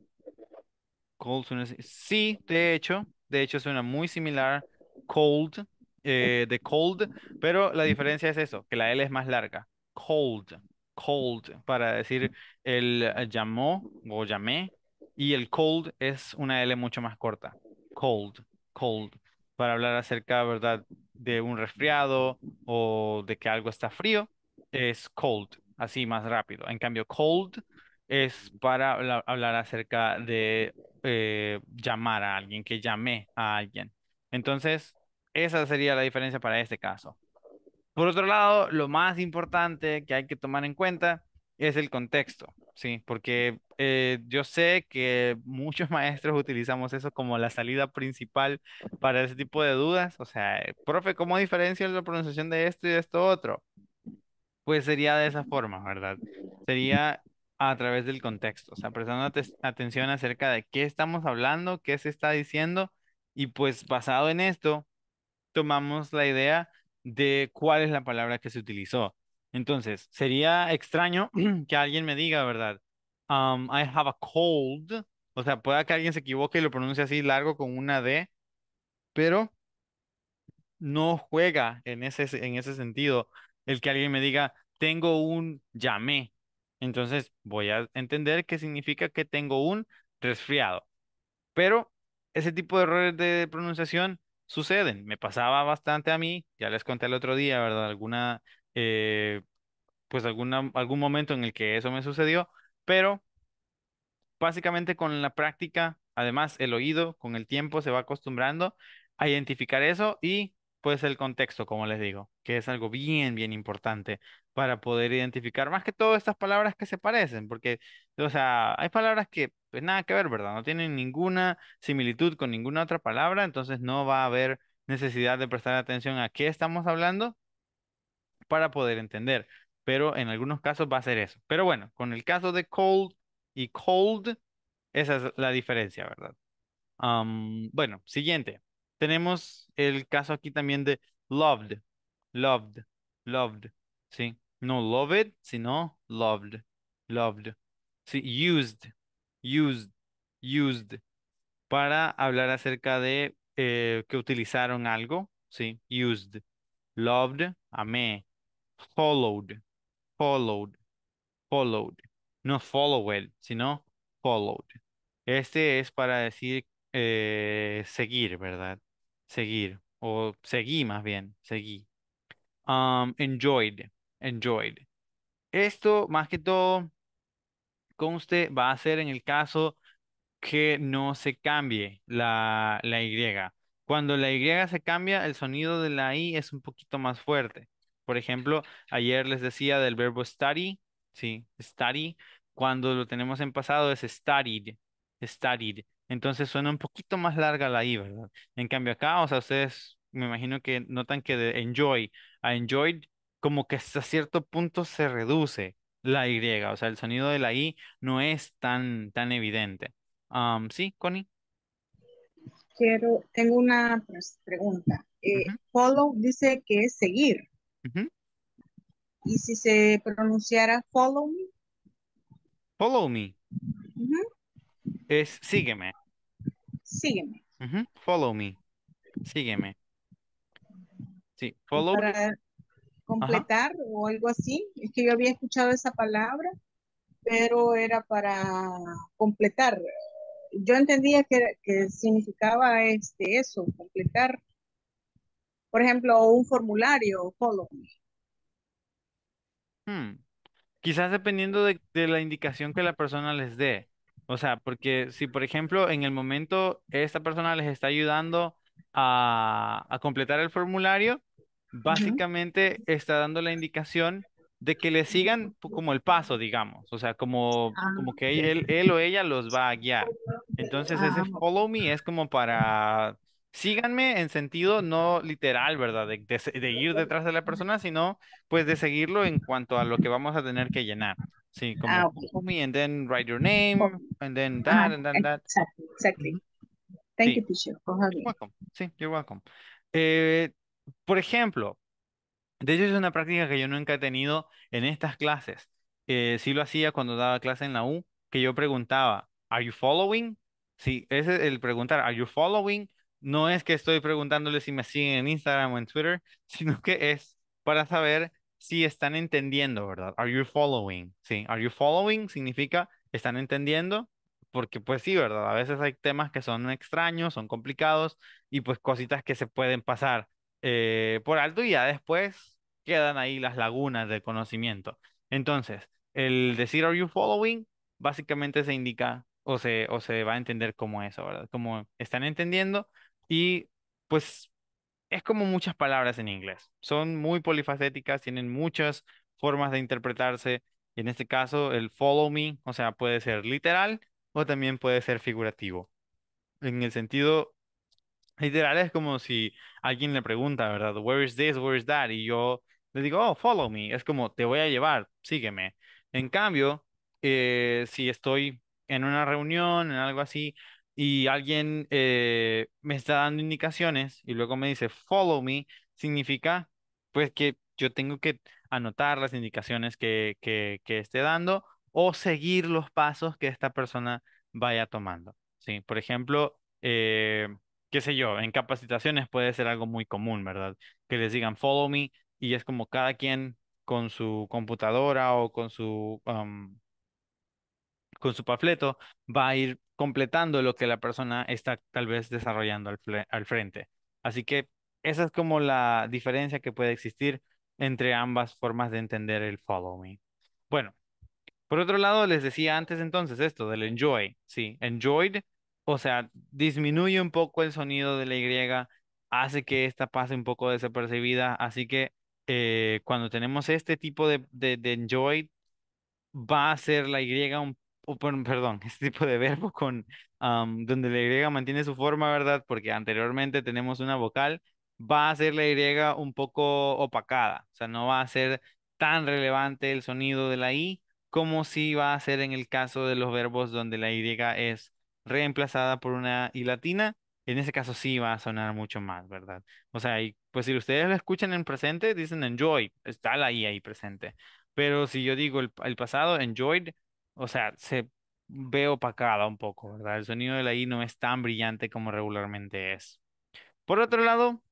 cold Sí, de hecho, de hecho suena muy similar. Cold, eh, de cold, pero la diferencia es eso, que la L es más larga. Cold, cold, para decir el eh, llamó o llamé, y el cold es una L mucho más corta. Cold, cold, para hablar acerca, ¿verdad?, de un resfriado o de que algo está frío, es cold así más rápido. En cambio, cold es para hablar, acerca de eh, llamar a alguien, que llamé a alguien. Entonces, esa sería la diferencia para este caso. Por otro lado, lo más importante que hay que tomar en cuenta es el contexto, ¿sí? Porque eh, yo sé que muchos maestros utilizamos eso como la salida principal para ese tipo de dudas. O sea, profe, ¿cómo diferencia la pronunciación de esto y de esto otro? Pues sería de esa forma, ¿verdad? Sería a través del contexto, o sea, prestando atención acerca de qué estamos hablando, qué se está diciendo, y pues basado en esto, tomamos la idea de cuál es la palabra que se utilizó. Entonces, sería extraño que alguien me diga, ¿verdad? Um, I have a cold. O sea, pueda que alguien se equivoque y lo pronuncie así largo con una D, pero no juega en ese, en ese sentido el que alguien me diga, tengo un llamé. Entonces voy a entender que significa que tengo un resfriado. Pero ese tipo de errores de pronunciación suceden. Me pasaba bastante a mí, ya les conté el otro día, ¿verdad? Alguna, eh, pues alguna, algún momento en el que eso me sucedió, pero básicamente con la práctica, además el oído con el tiempo se va acostumbrando a identificar eso y pues el contexto, como les digo, que es algo bien, bien importante para poder identificar más que todas estas palabras que se parecen, porque, o sea, hay palabras que pues nada que ver, ¿verdad? No tienen ninguna similitud con ninguna otra palabra, entonces no va a haber necesidad de prestar atención a qué estamos hablando para poder entender, pero en algunos casos va a ser eso. Pero bueno, con el caso de cold y cold, esa es la diferencia, ¿verdad? bueno, siguiente. Tenemos el caso aquí también de loved, loved, loved, ¿sí? No loved, sino loved, loved. Sí, used, used, used. Para hablar acerca de eh, que utilizaron algo, ¿sí? Used, loved, amé, followed, followed, followed. No followed, sino followed. Este es para decir eh, seguir, ¿verdad? seguir, o seguí más bien, seguí. Um, enjoyed, enjoyed. Esto, más que todo, conste, va a ser en el caso que no se cambie la, la Y. Cuando la Y se cambia, el sonido de la I es un poquito más fuerte. Por ejemplo, ayer les decía del verbo study, sí, study, cuando lo tenemos en pasado es studied, studied. Entonces suena un poquito más larga la I, ¿verdad? En cambio acá, o sea, ustedes me imagino que notan que de enjoy a enjoyed como que hasta cierto punto se reduce la Y, o sea, el sonido de la I no es tan, tan evidente. ¿Sí, Connie? Quiero, tengo una pues, pregunta. Eh, follow dice que es seguir. ¿Y si se pronunciara follow me? Follow me. Es sígueme sígueme. Follow me. Sígueme. Sí, follow. Para completar o algo así. Es que yo había escuchado esa palabra, pero era para completar. Yo entendía que, que significaba este, eso, completar. Por ejemplo, un formulario, follow me. Hmm. Quizás dependiendo de la indicación que la persona les dé. O sea, porque si, por ejemplo, en el momento esta persona les está ayudando a, completar el formulario, básicamente está dando la indicación de que le sigan como el paso, digamos, o sea, como, ah, como que él, él, o ella los va a guiar. Entonces ah, ese follow me es como para, síganme en sentido no literal, ¿verdad? de, ir detrás de la persona, sino pues de seguirlo en cuanto a lo que vamos a tener que llenar. Sí, ah, como ah, me and then write your name and then ah, that and then that. Exactly, exactly. Thank sí. you, teacher. welcome. Sí, you're welcome. Eh, por ejemplo, de hecho es una práctica que yo nunca he tenido en estas clases. Eh, sí lo hacía cuando daba clase en la U, que yo preguntaba, ¿Are you following? Sí, ese es el preguntar, ¿Are you following? No es que estoy preguntándole si me siguen en Instagram o en Twitter, sino que es para saber Sí, están entendiendo, ¿verdad? Are you following? Sí, are you following significa están entendiendo, porque pues sí, ¿verdad? A veces hay temas que son extraños, son complicados y pues cositas que se pueden pasar eh, por alto y ya después quedan ahí las lagunas de conocimiento. Entonces, el decir are you following básicamente se indica o se, o se va a entender como eso, ¿verdad? Como están entendiendo y pues es como muchas palabras en inglés. Son muy polifacéticas, tienen muchas formas de interpretarse. en este caso, el follow me, o sea, puede ser literal o también puede ser figurativo. En el sentido literal es como si alguien le pregunta, ¿verdad? Where is this? Where is that? Y yo le digo, oh, follow me. Es como, te voy a llevar, sígueme. En cambio, eh, si estoy en una reunión, en algo así, y alguien eh, me está dando indicaciones y luego me dice follow me, significa pues que yo tengo que anotar las indicaciones que, que, que esté dando o seguir los pasos que esta persona vaya tomando. ¿sí? Por ejemplo, eh, qué sé yo, en capacitaciones puede ser algo muy común, ¿verdad? Que les digan follow me y es como cada quien con su computadora o con su con su panfleto va a ir completando lo que la persona está tal vez desarrollando al, frente. Así que esa es como la diferencia que puede existir entre ambas formas de entender el follow me. Bueno, por otro lado, les decía antes entonces esto del enjoy, ¿sí? Enjoyed, o sea, disminuye un poco el sonido de la Y, hace que esta pase un poco desapercibida, así que eh, cuando tenemos este tipo de, de, enjoyed, va a ser la Y un o, perdón, este tipo de verbo con donde la Y mantiene su forma, ¿verdad? Porque anteriormente tenemos una vocal, va a ser la Y un poco opacada, o sea, no va a ser tan relevante el sonido de la I como si va a ser en el caso de los verbos donde la Y es reemplazada por una I latina, en ese caso sí va a sonar mucho más, ¿verdad? O sea, pues si ustedes lo escuchan en presente, dicen enjoy, está la I ahí presente. Pero si yo digo el, el pasado, enjoyed, o sea, se ve opacada un poco, ¿verdad? El sonido de la I no es tan brillante como regularmente es. Por otro lado,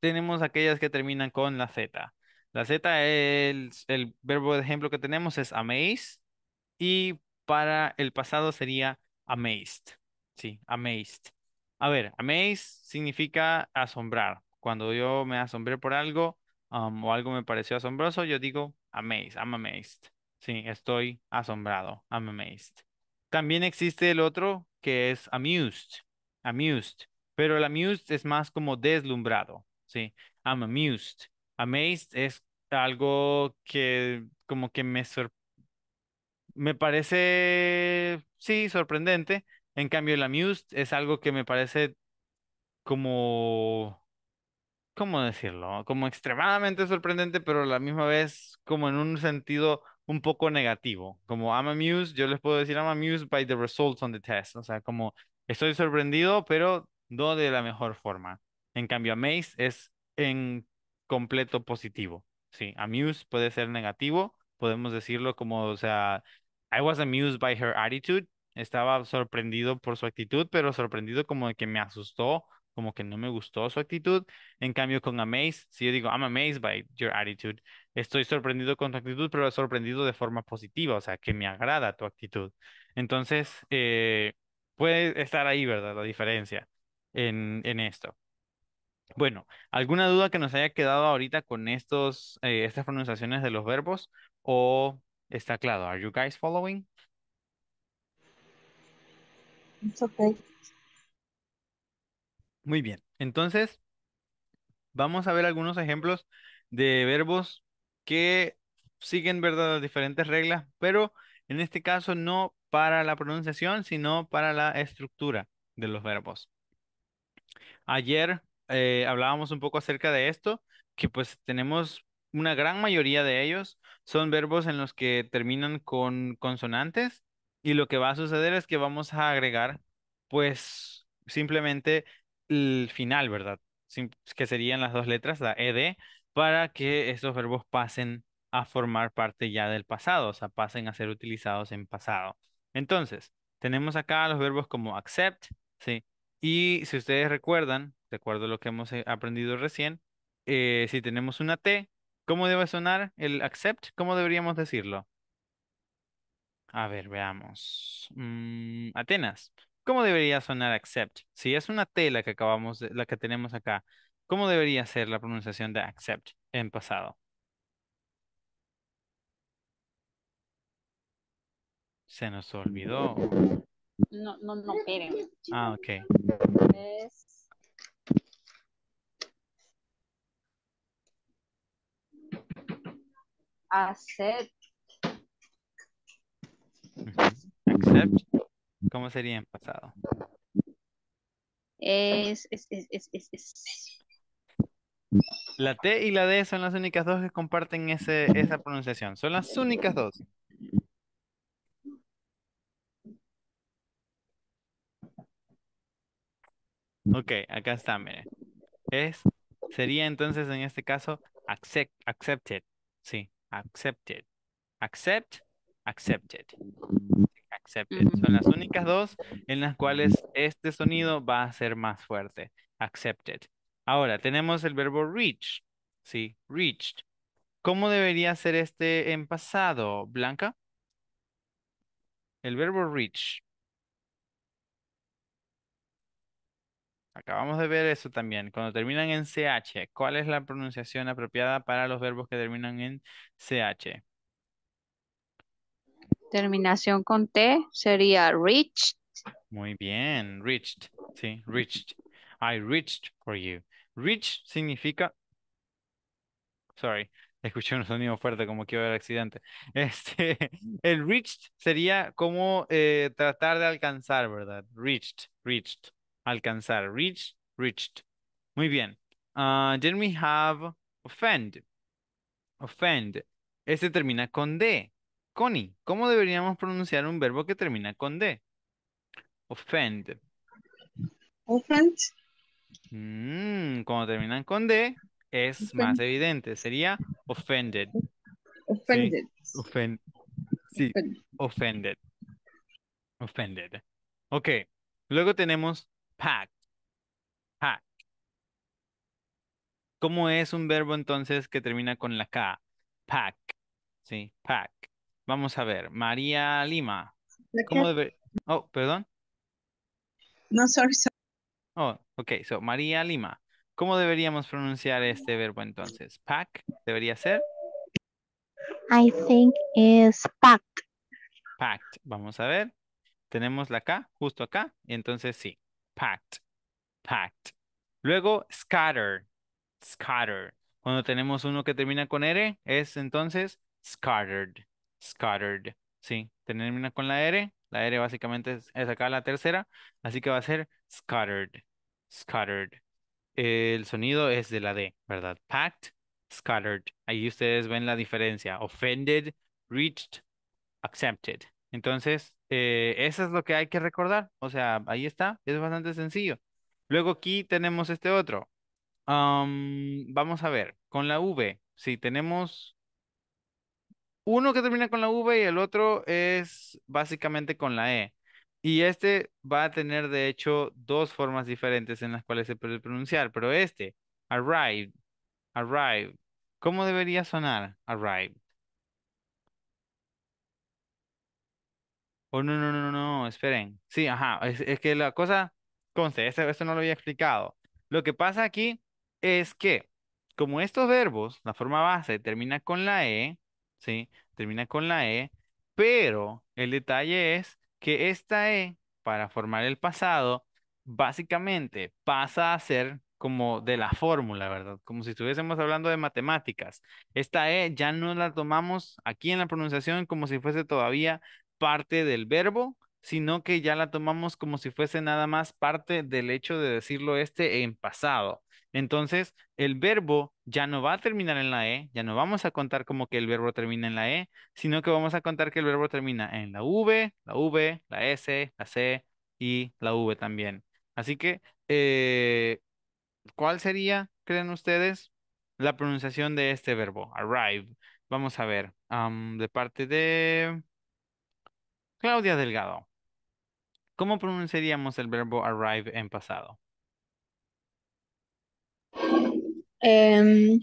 tenemos aquellas que terminan con la Z. La Z, el, el verbo de ejemplo que tenemos es amaze y para el pasado sería amazed. Sí, amazed. A ver, amaze significa asombrar. Cuando yo me asombré por algo o algo me pareció asombroso, yo digo amazed, I'm amazed. Sí, estoy asombrado. I'm amazed. También existe el otro que es amused. Amused. Pero el amused es más como deslumbrado. Sí, I'm amused. Amazed es algo que como que me me parece, sí, sorprendente. En cambio, el Amused es algo que me parece como, ¿cómo decirlo? Como extremadamente sorprendente, pero a la misma vez como en un sentido un poco negativo, como I'm amused, yo les puedo decir I'm amused by the results on the test, o sea, como estoy sorprendido, pero no de la mejor forma. En cambio, amaze es en completo positivo, sí, amused puede ser negativo, podemos decirlo como, o sea, I was amused by her attitude, estaba sorprendido por su actitud, pero sorprendido como de que me asustó, como que no me gustó su actitud. En cambio, con amaze, si yo digo I'm amazed by your attitude, estoy sorprendido con tu actitud, pero sorprendido de forma positiva, o sea, que me agrada tu actitud. Entonces, eh, puede estar ahí, ¿verdad? La diferencia en, en esto. Bueno, ¿alguna duda que nos haya quedado ahorita con estos, eh, estas pronunciaciones de los verbos? ¿O está claro? ¿Are you guys following? Muy bien. Entonces, vamos a ver algunos ejemplos de verbos que siguen ¿verdad? las diferentes reglas, pero en este caso no para la pronunciación, sino para la estructura de los verbos. Ayer eh, hablábamos un poco acerca de esto, que pues tenemos una gran mayoría de ellos son verbos en los que terminan con consonantes y lo que va a suceder es que vamos a agregar pues simplemente el final, ¿verdad? que serían las dos letras, la ED para que estos verbos pasen a formar parte ya del pasado, o sea, pasen a ser utilizados en pasado. Entonces, tenemos acá los verbos como accept, ¿sí? Y si ustedes recuerdan, de acuerdo a lo que hemos eh, aprendido recién, eh, si tenemos una T, ¿cómo debe sonar el accept? ¿Cómo deberíamos decirlo? A ver, veamos. Mm, Atenas, ¿cómo debería sonar accept? Si es una T la que acabamos, la que tenemos acá, ¿Cómo debería ser la pronunciación de accept en pasado? Se nos olvidó. No, no, no, esperen. Ah, ok. Accept. ¿Cómo sería en pasado? Es, es, es, es, es, es. La T y la D son las únicas dos que comparten esa pronunciación. Son las únicas dos. Ok, acá está, miren Es, sería entonces en este caso accept, accepted. Sí, accepted. Accept, accepted. Accepted. Son las únicas dos en las cuales este sonido va a ser más fuerte. Accepted. Ahora, tenemos el verbo reach. Sí, reached. ¿Cómo debería ser este en pasado, Blanca? El verbo reach. Acabamos de ver eso también. Cuando terminan en CH, ¿cuál es la pronunciación apropiada para los verbos que terminan en CH? Terminación con T sería reached. Muy bien, reached. Sí, reached. I reached for you. Rich significa. Sorry, escuché un sonido fuerte como que iba a haber accidente. Este, el reached sería como eh, tratar de alcanzar, ¿verdad? Reached, reached, alcanzar. Reached, reached. Muy bien. Uh, then we have offend. Offend. Este termina con D. Connie, ¿cómo deberíamos pronunciar un verbo que termina con D? Offend. Offend. Como mm, cuando terminan con D, es más evidente. Sería offended. Offended. Sí, sí. offended. Offended. Ok. Luego tenemos pack. Pack. ¿Cómo es un verbo entonces que termina con la K? Pack. Sí, pack. Vamos a ver. María Lima. ¿Cómo debe... Oh, perdón. No, sorry, sorry. Oh, Ok, so María Lima. ¿Cómo deberíamos pronunciar este verbo entonces? Pack debería ser. I think is packed. Packed. Vamos a ver. Tenemos la K justo acá. Entonces sí. Packed. Packed. Luego scatter. Scatter. Cuando tenemos uno que termina con R, es entonces scattered. Scattered. Sí. Termina con la R. La R básicamente es acá la tercera. Así que va a ser scattered scattered. El sonido es de la D, ¿verdad? Packed, scattered. Ahí ustedes ven la diferencia. Offended, reached, accepted. Entonces, eh, eso es lo que hay que recordar. O sea, ahí está. Es bastante sencillo. Luego aquí tenemos este otro. Um, vamos a ver, con la V. Si tenemos uno que termina con la V y el otro es básicamente con la E. Y este va a tener, de hecho, dos formas diferentes en las cuales se puede pronunciar, pero este, arrived, arrived, ¿cómo debería sonar arrived? Oh, no, no, no, no, esperen. Sí, ajá, es, que la cosa, conste, esto, esto no lo había explicado. Lo que pasa aquí es que, como estos verbos, la forma base termina con la E, ¿sí? Termina con la E, pero el detalle es que esta E, para formar el pasado, básicamente pasa a ser como de la fórmula, ¿verdad? Como si estuviésemos hablando de matemáticas. Esta E ya no la tomamos aquí en la pronunciación como si fuese todavía parte del verbo, sino que ya la tomamos como si fuese nada más parte del hecho de decirlo este en pasado. Entonces, el verbo ya no va a terminar en la E, ya no vamos a contar como que el verbo termina en la E, sino que vamos a contar que el verbo termina en la V, la V, la S, la C y la V también. Así que, eh, ¿cuál sería, creen ustedes, la pronunciación de este verbo? Arrive. Vamos a ver, de parte de Claudia Delgado. ¿Cómo pronunciaríamos el verbo arrive en pasado? Em,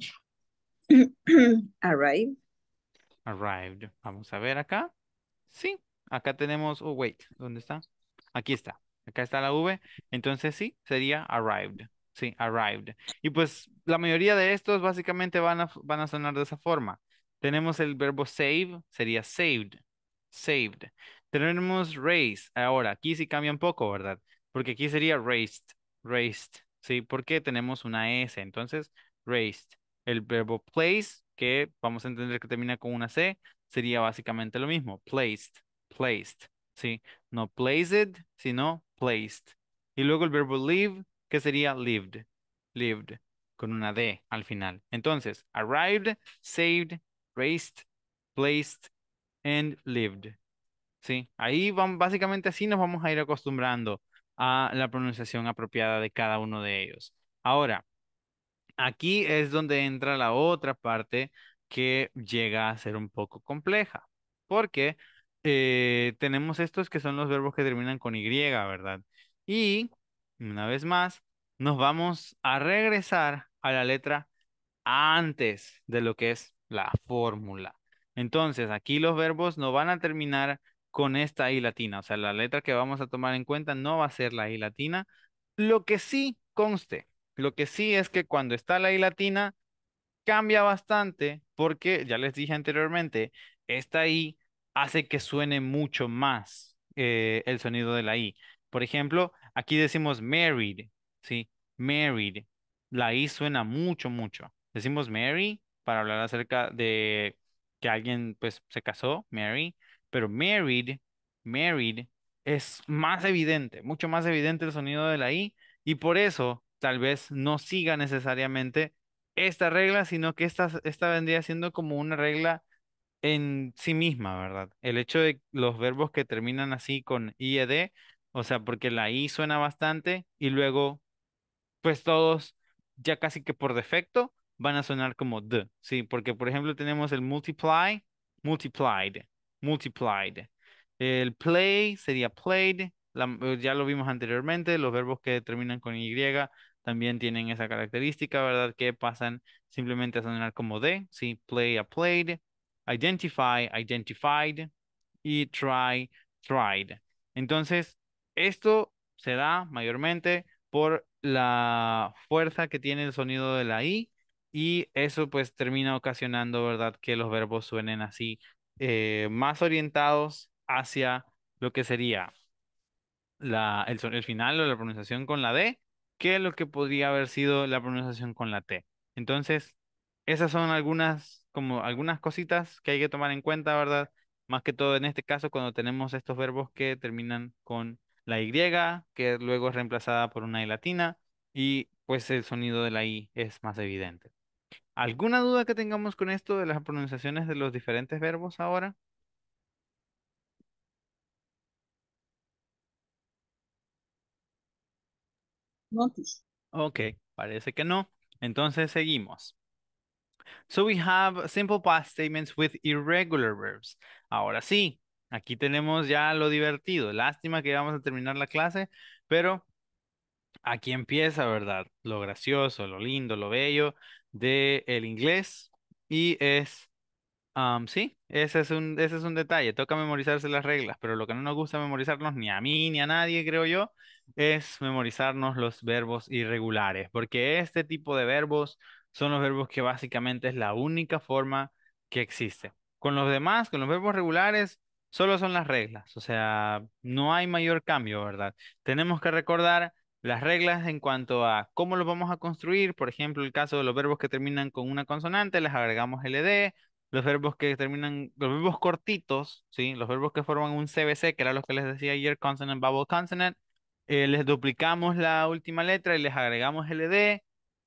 arrived. Arrived. Vamos a ver acá. Sí, acá tenemos, oh, wait, ¿dónde está? Aquí está. Acá está la V. Entonces sí, sería arrived. Sí, arrived. Y pues la mayoría de estos básicamente van a, van a sonar de esa forma. Tenemos el verbo save, sería saved. Saved. Tenemos raise. Ahora, aquí sí cambia un poco, ¿verdad? Porque aquí sería raised. Raised. ¿Sí? Porque tenemos una S. Entonces, raised. El verbo place que vamos a entender que termina con una C, sería básicamente lo mismo. Placed, placed. ¿sí? No placed, sino placed. Y luego el verbo live, que sería lived, lived, con una D al final. Entonces, arrived, saved, raised, placed, and lived. ¿Sí? Ahí van, básicamente así nos vamos a ir acostumbrando a la pronunciación apropiada de cada uno de ellos. Ahora, Aquí es donde entra la otra parte que llega a ser un poco compleja, porque eh, tenemos estos que son los verbos que terminan con Y, ¿verdad? Y, una vez más, nos vamos a regresar a la letra antes de lo que es la fórmula. Entonces, aquí los verbos no van a terminar con esta I latina, o sea, la letra que vamos a tomar en cuenta no va a ser la I latina. Lo que sí conste lo que sí es que cuando está la I latina, cambia bastante porque, ya les dije anteriormente, esta I hace que suene mucho más eh, el sonido de la I. Por ejemplo, aquí decimos married, ¿sí? Married. La I suena mucho, mucho. Decimos Mary para hablar acerca de que alguien pues se casó, Mary, pero married, married es más evidente, mucho más evidente el sonido de la I y por eso tal vez no siga necesariamente esta regla, sino que esta, esta vendría siendo como una regla en sí misma, ¿verdad? El hecho de los verbos que terminan así con IED, o sea, porque la I suena bastante y luego, pues todos ya casi que por defecto van a sonar como D, ¿sí? Porque, por ejemplo, tenemos el multiply, multiplied, multiplied. El play sería played, ya lo vimos anteriormente, los verbos que terminan con Y también tienen esa característica, ¿verdad? Que pasan simplemente a sonar como «d», ¿sí? Play a played, identify, identified y try, tried. Entonces, esto se da mayormente por la fuerza que tiene el sonido de la I y eso pues termina ocasionando, ¿verdad? Que los verbos suenen así, eh, más orientados hacia lo que sería la, el, el final o la pronunciación con la D es lo que podría haber sido la pronunciación con la T. Entonces, esas son algunas, como algunas cositas que hay que tomar en cuenta, ¿verdad? Más que todo en este caso, cuando tenemos estos verbos que terminan con la Y, que luego es reemplazada por una I latina, y pues el sonido de la I es más evidente. ¿Alguna duda que tengamos con esto de las pronunciaciones de los diferentes verbos ahora? ok Okay, parece que no. Entonces seguimos. So we have simple past statements with irregular verbs. Ahora sí, aquí tenemos ya lo divertido. Lástima que vamos a terminar la clase, pero aquí empieza, ¿verdad? Lo gracioso, lo lindo, lo bello del el inglés. Y es, um, sí, ese es un, ese es un detalle, toca memorizarse las reglas, pero lo que no nos gusta memorizarnos, ni a mí ni a nadie, creo yo, es memorizarnos los verbos irregulares, porque este tipo de verbos son los verbos que básicamente es la única forma que existe. Con los demás, con los verbos regulares, solo son las reglas, o sea, no hay mayor cambio, ¿verdad? Tenemos que recordar las reglas en cuanto a cómo los vamos a construir, por ejemplo, el caso de los verbos que terminan con una consonante, les agregamos LD, los verbos que terminan, los verbos cortitos, ¿sí? los verbos que forman un CBC, que era los que les decía ayer, consonant, vowel, consonant, eh, les duplicamos la última letra y les agregamos el ED,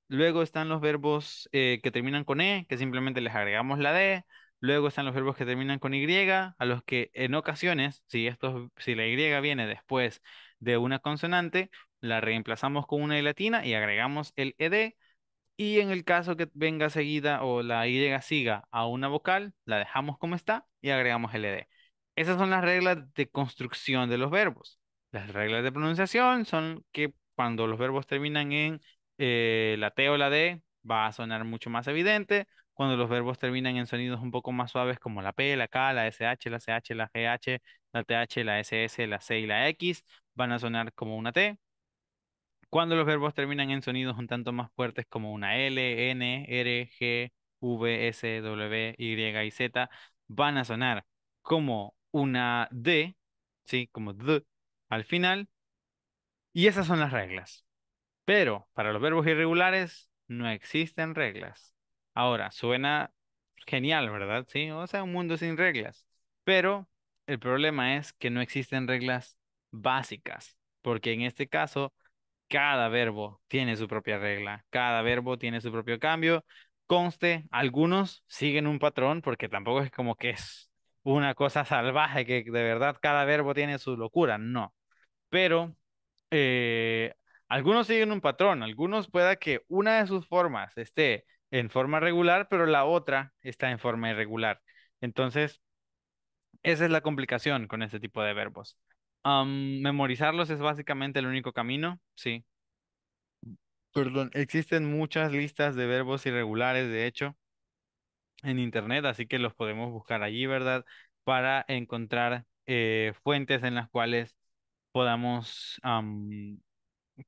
luego están los verbos eh, que terminan con E, que simplemente les agregamos la D, luego están los verbos que terminan con Y, a los que en ocasiones, si, esto si la Y viene después de una consonante, la reemplazamos con una I e latina y agregamos el ED, y en el caso que venga seguida o la Y siga a una vocal, la dejamos como está y agregamos LD. E Esas son las reglas de construcción de los verbos. Las reglas de pronunciación son que cuando los verbos terminan en eh, la T o la D, va a sonar mucho más evidente. Cuando los verbos terminan en sonidos un poco más suaves como la P, la K, la SH, la CH, la GH, la TH, la SS, la C y la X, van a sonar como una T cuando los verbos terminan en sonidos un tanto más fuertes como una L, N, R, G, V, S, W, Y y Z, van a sonar como una D, ¿sí? Como D al final. Y esas son las reglas. Pero para los verbos irregulares no existen reglas. Ahora, suena genial, ¿verdad? Sí, o sea, un mundo sin reglas. Pero el problema es que no existen reglas básicas, porque en este caso cada verbo tiene su propia regla, cada verbo tiene su propio cambio. Conste, algunos siguen un patrón porque tampoco es como que es una cosa salvaje que de verdad cada verbo tiene su locura, no. Pero eh, algunos siguen un patrón, algunos pueda que una de sus formas esté en forma regular, pero la otra está en forma irregular. Entonces, esa es la complicación con este tipo de verbos memorizarlos es básicamente el único camino, sí. Perdón, existen muchas listas de verbos irregulares, de hecho, en internet, así que los podemos buscar allí, ¿verdad? Para encontrar eh, fuentes en las cuales podamos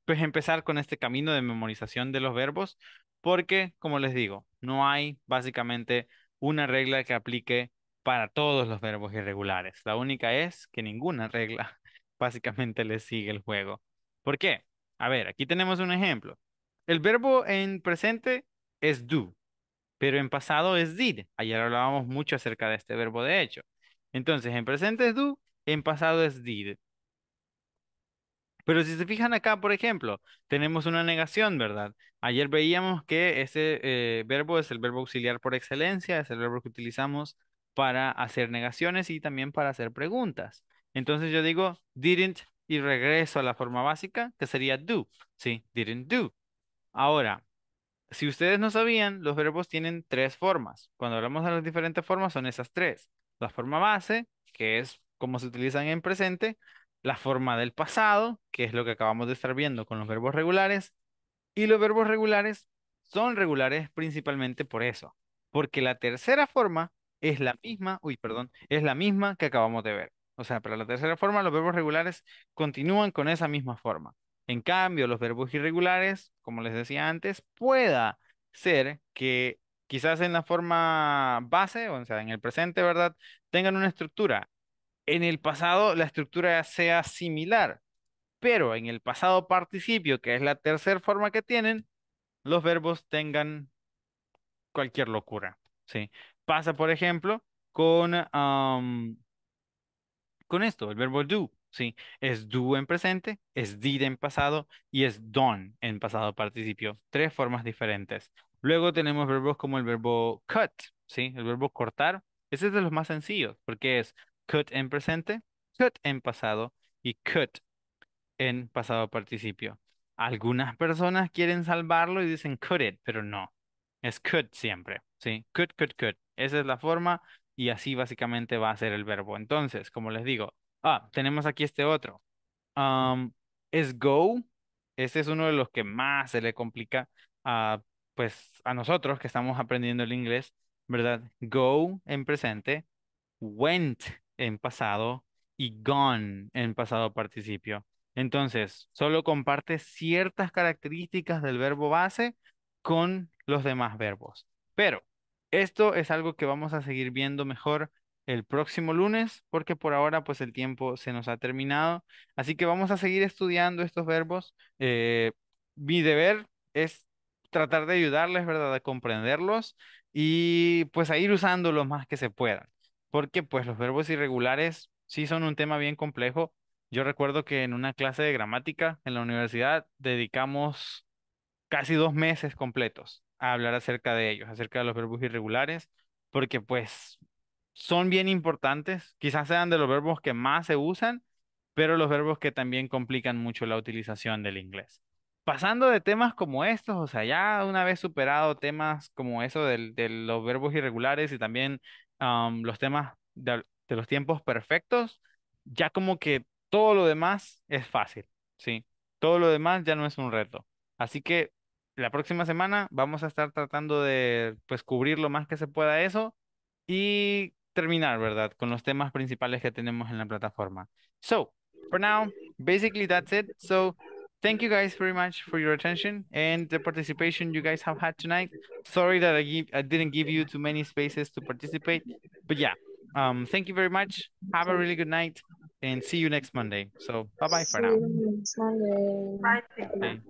pues empezar con este camino de memorización de los verbos, porque, como les digo, no hay básicamente una regla que aplique para todos los verbos irregulares. La única es que ninguna regla básicamente le sigue el juego. ¿Por qué? A ver, aquí tenemos un ejemplo. El verbo en presente es do, pero en pasado es did. Ayer hablábamos mucho acerca de este verbo de hecho. Entonces, en presente es do, en pasado es did. Pero si se fijan acá, por ejemplo, tenemos una negación, ¿verdad? Ayer veíamos que ese eh, verbo es el verbo auxiliar por excelencia, es el verbo que utilizamos para hacer negaciones y también para hacer preguntas. Entonces yo digo didn't y regreso a la forma básica que sería do. Sí, didn't do. Ahora, si ustedes no sabían, los verbos tienen tres formas. Cuando hablamos de las diferentes formas son esas tres. La forma base, que es como se utilizan en presente, la forma del pasado, que es lo que acabamos de estar viendo con los verbos regulares, y los verbos regulares son regulares principalmente por eso, porque la tercera forma es la misma, uy, perdón, es la misma que acabamos de ver. O sea, para la tercera forma, los verbos regulares continúan con esa misma forma. En cambio, los verbos irregulares, como les decía antes, pueda ser que quizás en la forma base, o sea, en el presente, ¿verdad? Tengan una estructura. En el pasado, la estructura sea similar, pero en el pasado participio, que es la tercera forma que tienen, los verbos tengan cualquier locura. Sí, Pasa, por ejemplo, con, con esto, el verbo do. ¿sí? Es do en presente, es did en pasado y es done en pasado participio. Tres formas diferentes. Luego tenemos verbos como el verbo cut, ¿sí? El verbo cortar. Ese es de los más sencillos porque es cut en presente, cut en pasado y cut en pasado participio. Algunas personas quieren salvarlo y dicen cut it, pero no. Es cut siempre, ¿sí? Cut, cut, cut. Esa es la forma y así básicamente va a ser el verbo. Entonces, como les digo, ah, tenemos aquí este otro. es go. ese es uno de los que más se le complica a, pues, a nosotros que estamos aprendiendo el inglés, ¿verdad? Go en presente, went en pasado y gone en pasado participio. Entonces, solo comparte ciertas características del verbo base con los demás verbos. Pero esto es algo que vamos a seguir viendo mejor el próximo lunes, porque por ahora pues el tiempo se nos ha terminado. Así que vamos a seguir estudiando estos verbos. Eh, mi deber es tratar de ayudarles, ¿verdad? A comprenderlos y pues a ir usando lo más que se puedan, porque pues los verbos irregulares sí son un tema bien complejo. Yo recuerdo que en una clase de gramática en la universidad dedicamos casi dos meses completos hablar acerca de ellos, acerca de los verbos irregulares, porque pues son bien importantes, quizás sean de los verbos que más se usan, pero los verbos que también complican mucho la utilización del inglés. Pasando de temas como estos, o sea, ya una vez superado temas como eso de, los verbos irregulares y también los temas de, de los tiempos perfectos, ya como que todo lo demás es fácil, ¿sí? Todo lo demás ya no es un reto. Así que la próxima semana vamos a estar tratando de pues cubrir lo más que se pueda eso y terminar, ¿verdad? Con los temas principales que tenemos en la plataforma. So, for now, basically that's it. So, thank you guys very much for your attention and the participation you guys have had tonight. Sorry that I, didn't give you too many spaces to participate, but yeah, um, thank you very much. Have a really good night and see you next Monday. So, bye bye for now.